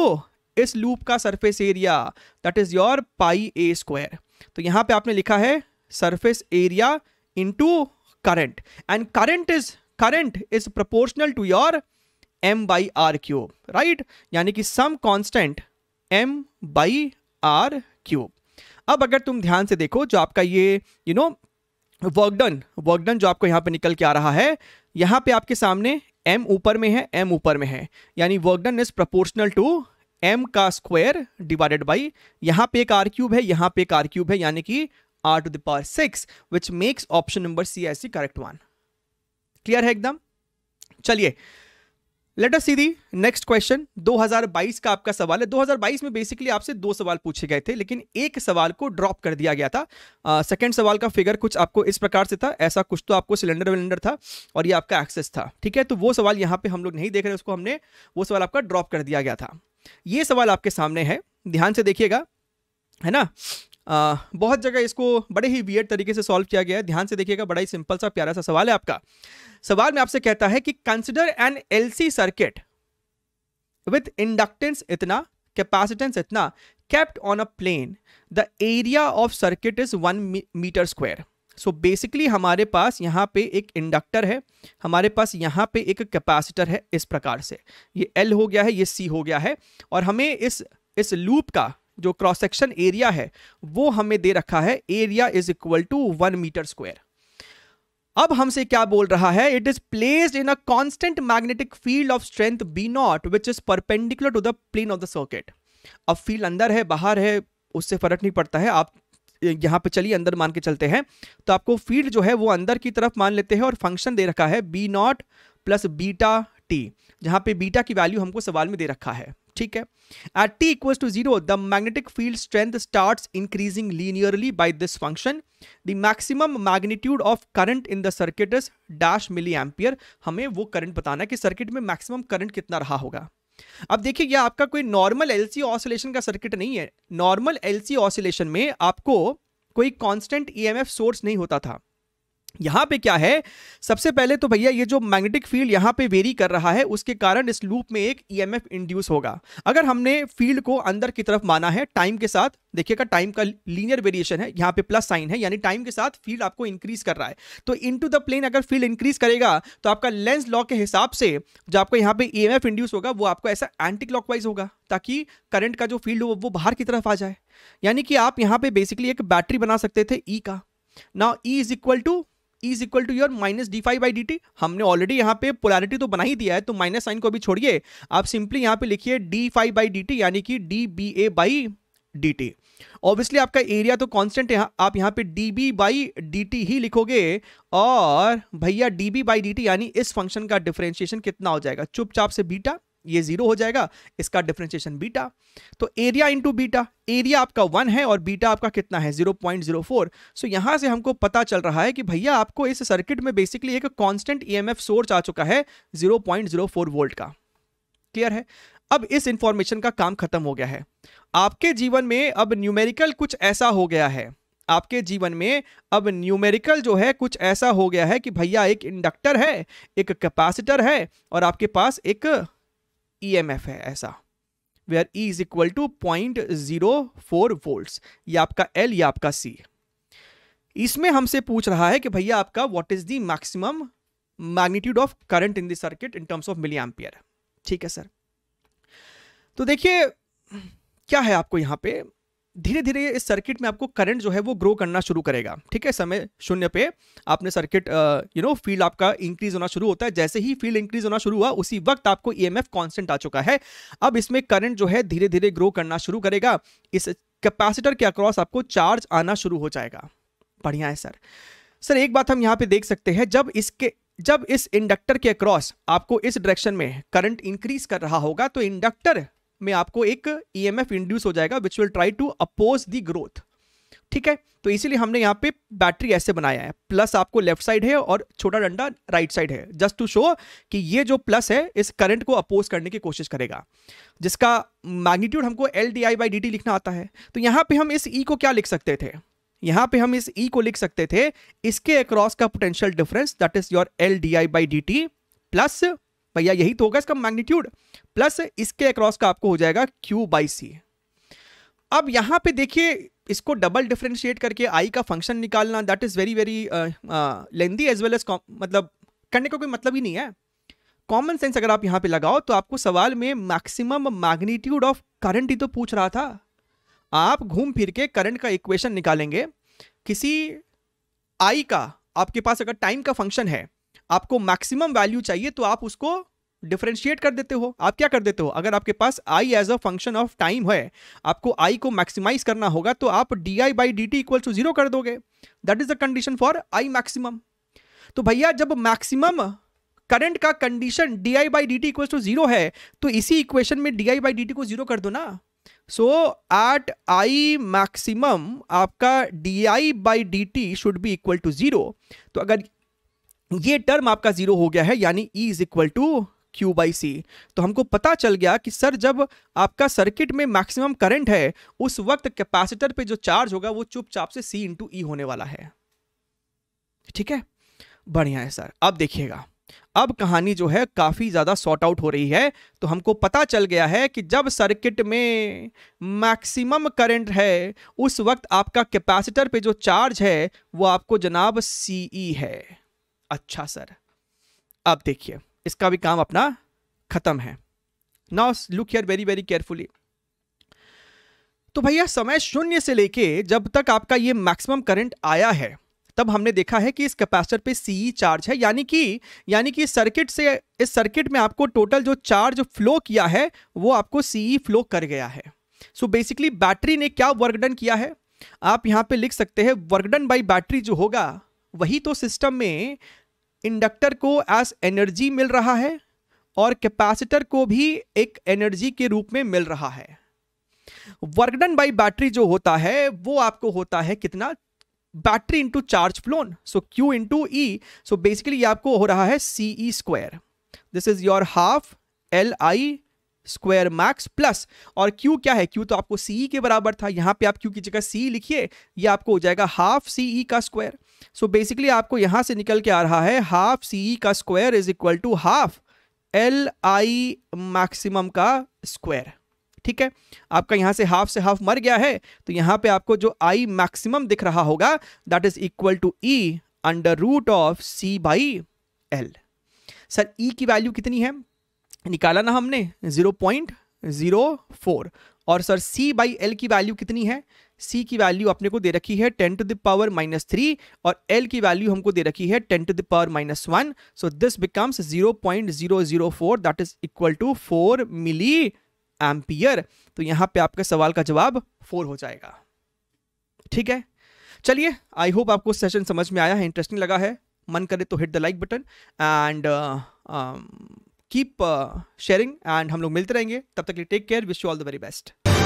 S1: इस लूप का surface area that is your pi a square तो यहां पे आपने लिखा है surface area into current and current is current is proportional to your m by r cube right यानी कि some constant m by r cube अब अगर तुम ध्यान से देखो जो आपका ये यू नो वर्कडन वर्कडन जो आपको यहां पे निकल के आ रहा है यहां पे आपके सामने एम ऊपर में है एम ऊपर में है यानी work done is proportional to m का स्क्वायर डिवाइडेड बाई यहाँ पे एक आर क्यूब है यहाँ पे एक आर क्यूब है यानी कि r to the power six which makes option number c as c correct one clear है एकदम चलिए later see the next question 2022 का आपका सवाल है 2022 में बेसिकली आपसे दो सवाल पूछे गए थे लेकिन एक सवाल को ड्रॉप कर दिया गया था सेकंड सवाल का फिगर कुछ आपको इस प्रकार से था ऐसा कुछ तो आपको सिलेंडर विलेंडर था और ये आपका एक्सेस था ठीक है तो वो सवाल यहाँ पे हम लोग नहीं देख रहे उसको हमने वो सवाल आपका ड्रॉप कर दिया गया था ये सवाल आपके सामने है ध्यान से देखिएगा है ना आ, बहुत जगह इसको बड़े ही वियर तरीके से सॉल्व किया गया है ध्यान से देखिएगा बड़ा ही सिंपल सा प्यारा सा सवाल है आपका सवाल में आपसे कहता है कि consider an c circuit with inductance इतना कैपेसिटेंस इतना kept on a plane the area of circuit is one metre square so so basically हमारे पास यहाँ पे एक इंडक्टर है हमारे पास यहाँ पे एक कैपेसिटर है इस प्रकार से ये एल हो गया है ये सी हो गया है और हमें इस इस लूप का जो क्रॉस सेक्शन एरिया है वो हमें दे रखा है area is equal to one metre square अब हमसे क्या बोल रहा है it is placed in a constant magnetic field of strength b nought which is perpendicular to the plane of the circuit अब फील्ड अंदर है बाहर है उससे फर्क नहीं पड़ता है आप यहाँ पे चलिए अंदर मान के चलते हैं तो आपको फील्ड जो है वो अंदर की तरफ मान लेते हैं और फंक्शन दे रखा है B nought plus beta t जहाँ पे बीटा की वैल्यू हमको सवाल में दे रखा है ठीक है at T equals to zero the magnetic field strength start increasing linearly by this function the maximum magnitude of current in the circuit is dash milli ampere हमें वो करंट बताना है कि सर्किट में मैक्सिमम करंट कितना रहा होगा अब देखिए यह आपका कोई नॉर्मल एलसी ऑसिलेशन का सर्किट नहीं है नॉर्मल एलसी ऑसिलेशन में आपको कोई कांस्टेंट ईएमएफ सोर्स नहीं होता था यहाँ पे क्या है सबसे पहले तो भैया ये जो मैग्नेटिक फील्ड यहाँ पे वेरी कर रहा है उसके कारण इस लूप में एक ईएमएफ e इंड्यूस होगा अगर हमने फील्ड को अंदर की तरफ माना है टाइम के साथ देखिएगा टाइम का लीनियर वेरिएशन है यहाँ पे प्लस साइन है यानी टाइम के साथ फील्ड आपको इंक्रीज कर रहा है तो इन द प्लेन अगर फील्ड इंक्रीज करेगा तो आपका लेंस लॉ के हिसाब से जो आपको यहाँ पे ई e इंड्यूस होगा वो आपको ऐसा एंटी क्लॉकवाइज होगा ताकि करंट का जो फील्ड हो वो बाहर की तरफ आ जाए यानी कि आप यहाँ पे बेसिकली एक बैटरी बना सकते थे ई e का now e is equal to is equal to your minus d phi by D t हमने ऑलरेडी यहाँ पे पोलैरिटी तो बना ही दिया है तो माइनस साइन को भी छोड़िए आप सिंपली यहाँ पे लिखिए d phi by D t यानी कि d b a by D t obviously आपका एरिया तो कॉन्स्टेंट है आप यहाँ पे d b by D t ही लिखोगे और भैया d b by D t यानी इस फंक्शन का डिफ्रेंशिएशन कितना हो जाएगा चुपचाप से बीटा ये जीरो हो जाएगा इसका डिफ्रेंशिएशन बीटा तो एरिया इंटू बीटा एरिया आपका वन है और बीटा आपका कितना है zero point zero four so यहाँ से हमको पता चल रहा है कि भैया आपको इस सर्किट में बेसिकली एक कांस्टेंट ईएमएफ सोर्स आ चुका है zero point zero four volt का क्लियर है अब इस इंफॉर्मेशन का काम खत्म हो गया है आपके जीवन में अब न्यूमेरिकल कुछ ऐसा हो गया है आपके जीवन में अब न्यूमेरिकल जो है कुछ ऐसा हो गया है कि भैया एक इंडक्टर है एक कैपेसिटर है और आपके पास एक ई e है ऐसा where e is equal to point zero four volt या आपका एल या आपका सी इसमें हमसे पूछ रहा है कि भैया आपका what is the maximum magnitude of current in the circuit in terms of milli ampere ठीक है सर तो देखिए क्या है आपको यहां पे धीरे धीरे इस सर्किट में आपको करंट जो है वो ग्रो करना शुरू करेगा ठीक है समय शून्य पे आपने सर्किट यू नो फील्ड आपका इंक्रीज होना शुरू होता है जैसे ही फील्ड इंक्रीज होना शुरू हुआ उसी वक्त आपको ई एम कांस्टेंट आ चुका है अब इसमें करंट जो है धीरे धीरे ग्रो करना शुरू करेगा इस कैपेसिटर के अक्रॉस आपको चार्ज आना शुरू हो जाएगा बढ़िया है सर सर एक बात हम यहाँ पे देख सकते हैं जब इसके जब इस इंडक्टर के अक्रॉस आपको इस डायरेक्शन में करंट इंक्रीज कर रहा होगा तो इंडक्टर में आपको एक ई एम एफ इंड्यूस हो जाएगा which will try to oppose the growth ठीक है तो इसीलिए हमने यहाँ पे बैटरी ऐसे बनाया है प्लस आपको लेफ्ट साइड है और छोटा डंडा राइट साइड है जस्ट टू शो कि ये जो प्लस है इस करंट को अपोज करने की कोशिश करेगा जिसका मैग्नीट्यूड हमको l D I by D t लिखना आता है तो यहाँ पे हम इस ई e को क्या लिख सकते थे यहाँ पे हम इस ई e को लिख सकते थे इसके अक्रॉस का potential difference that is your l D I by D T plus भैया यही तो होगा इसका मैग्नीट्यूड प्लस इसके अक्रॉस का आपको हो जाएगा क्यू बाई सी अब यहां पे देखिए इसको डबल डिफ्रेंशिएट करके आई का फंक्शन निकालना that is very very lengthy as well as मतलब करने का कोई मतलब ही नहीं है कॉमन सेंस अगर आप यहां पे लगाओ तो आपको सवाल में मैक्सिमम मैग्नीट्यूड ऑफ करंट ही तो पूछ रहा था आप घूम फिर के करंट का इक्वेशन निकालेंगे किसी आई का आपके पास अगर टाइम का फंक्शन है आपको मैक्सिमम वैल्यू चाहिए तो आप उसको डिफ्रेंशिएट कर देते हो आप क्या कर देते हो अगर आपके पास I as a function of time है आपको आई को मैक्सिमाइज करना होगा तो आप D I by D T equal to zero कर दोगे that is the condition for I maximum तो भैया जब मैक्सिमम करंट का condition D I by D T equal to zero है तो इसी इक्वेशन में D I by D T को जीरो कर दो ना सो एट आई मैक्सिमम आपका D I by D T should be equal to zero तो अगर ये टर्म आपका जीरो हो गया है यानी E is equal to Q by C तो हमको पता चल गया कि सर जब आपका सर्किट में मैक्सिमम करंट है उस वक्त कैपेसिटर पे जो चार्ज होगा वो चुपचाप से सी इंटू ई होने वाला है ठीक है बढ़िया है सर अब देखिएगा अब कहानी जो है काफ़ी ज़्यादा सॉर्ट आउट हो रही है तो हमको पता चल गया है कि जब सर्किट में मैक्सिमम करंट है उस वक्त आपका कैपेसिटर पे जो चार्ज है वो आपको जनाब सी ई e है अच्छा सर अब देखिए इसका भी काम अपना ख़त्म है now look here very very carefully तो भैया समय शून्य से लेके जब तक आपका ये मैक्सिमम करंट आया है तब हमने देखा है कि इस कैपेसिटर पे सीई चार्ज e है यानी कि यानी कि सर्किट से इस सर्किट में आपको टोटल जो चार्ज फ्लो किया है वो आपको सीई फ्लो e कर गया है सो बेसिकली बैटरी ने क्या वर्कडन किया है आप यहां पे लिख सकते हैं वर्कडन बाय बैटरी जो होगा वही तो सिस्टम में इंडक्टर को एस एनर्जी मिल रहा है और कैपेसिटर को भी एक एनर्जी के रूप में मिल रहा है वर्कडन बाई बैटरी जो होता है वो आपको होता है कितना battery into charge flown so Q into E so basically आपको हो रहा है C E square this is your half L I square marks plus और क्यू क्या है क्यू तो आपको सी के बराबर था यहाँ पे आप क्यू की जगह सी लिखिए ये आपको हो जाएगा हाफ सी e का स्क्वायर सो बेसिकली आपको यहाँ से निकल के आ रहा है हाफ सी e का square is equal to half L I maximum का स्क्वायर ठीक है आपका यहाँ से हाफ से हाफ मर गया है तो यहाँ पे आपको जो आई मैक्सिमम दिख रहा होगा that is equal to E under root of C by L sir E की वैल्यू कितनी है निकाला ना हमने ज़ीरो पॉइंट ज़ीरो फोर और सर c बाई एल की वैल्यू कितनी है c की वैल्यू अपने को दे रखी है ten to the power minus three और l की वैल्यू हमको दे रखी है ten to the power minus one so this becomes zero point zero zero four that is equal to four milli ampere तो यहां पे आपके सवाल का जवाब फोर हो जाएगा ठीक है चलिए आई होप आपको सेशन समझ में आया है इंटरेस्टिंग लगा है मन करे तो hit the like button and keep sharing and हम लोग मिलते रहेंगे तब तक take care wish you all the very best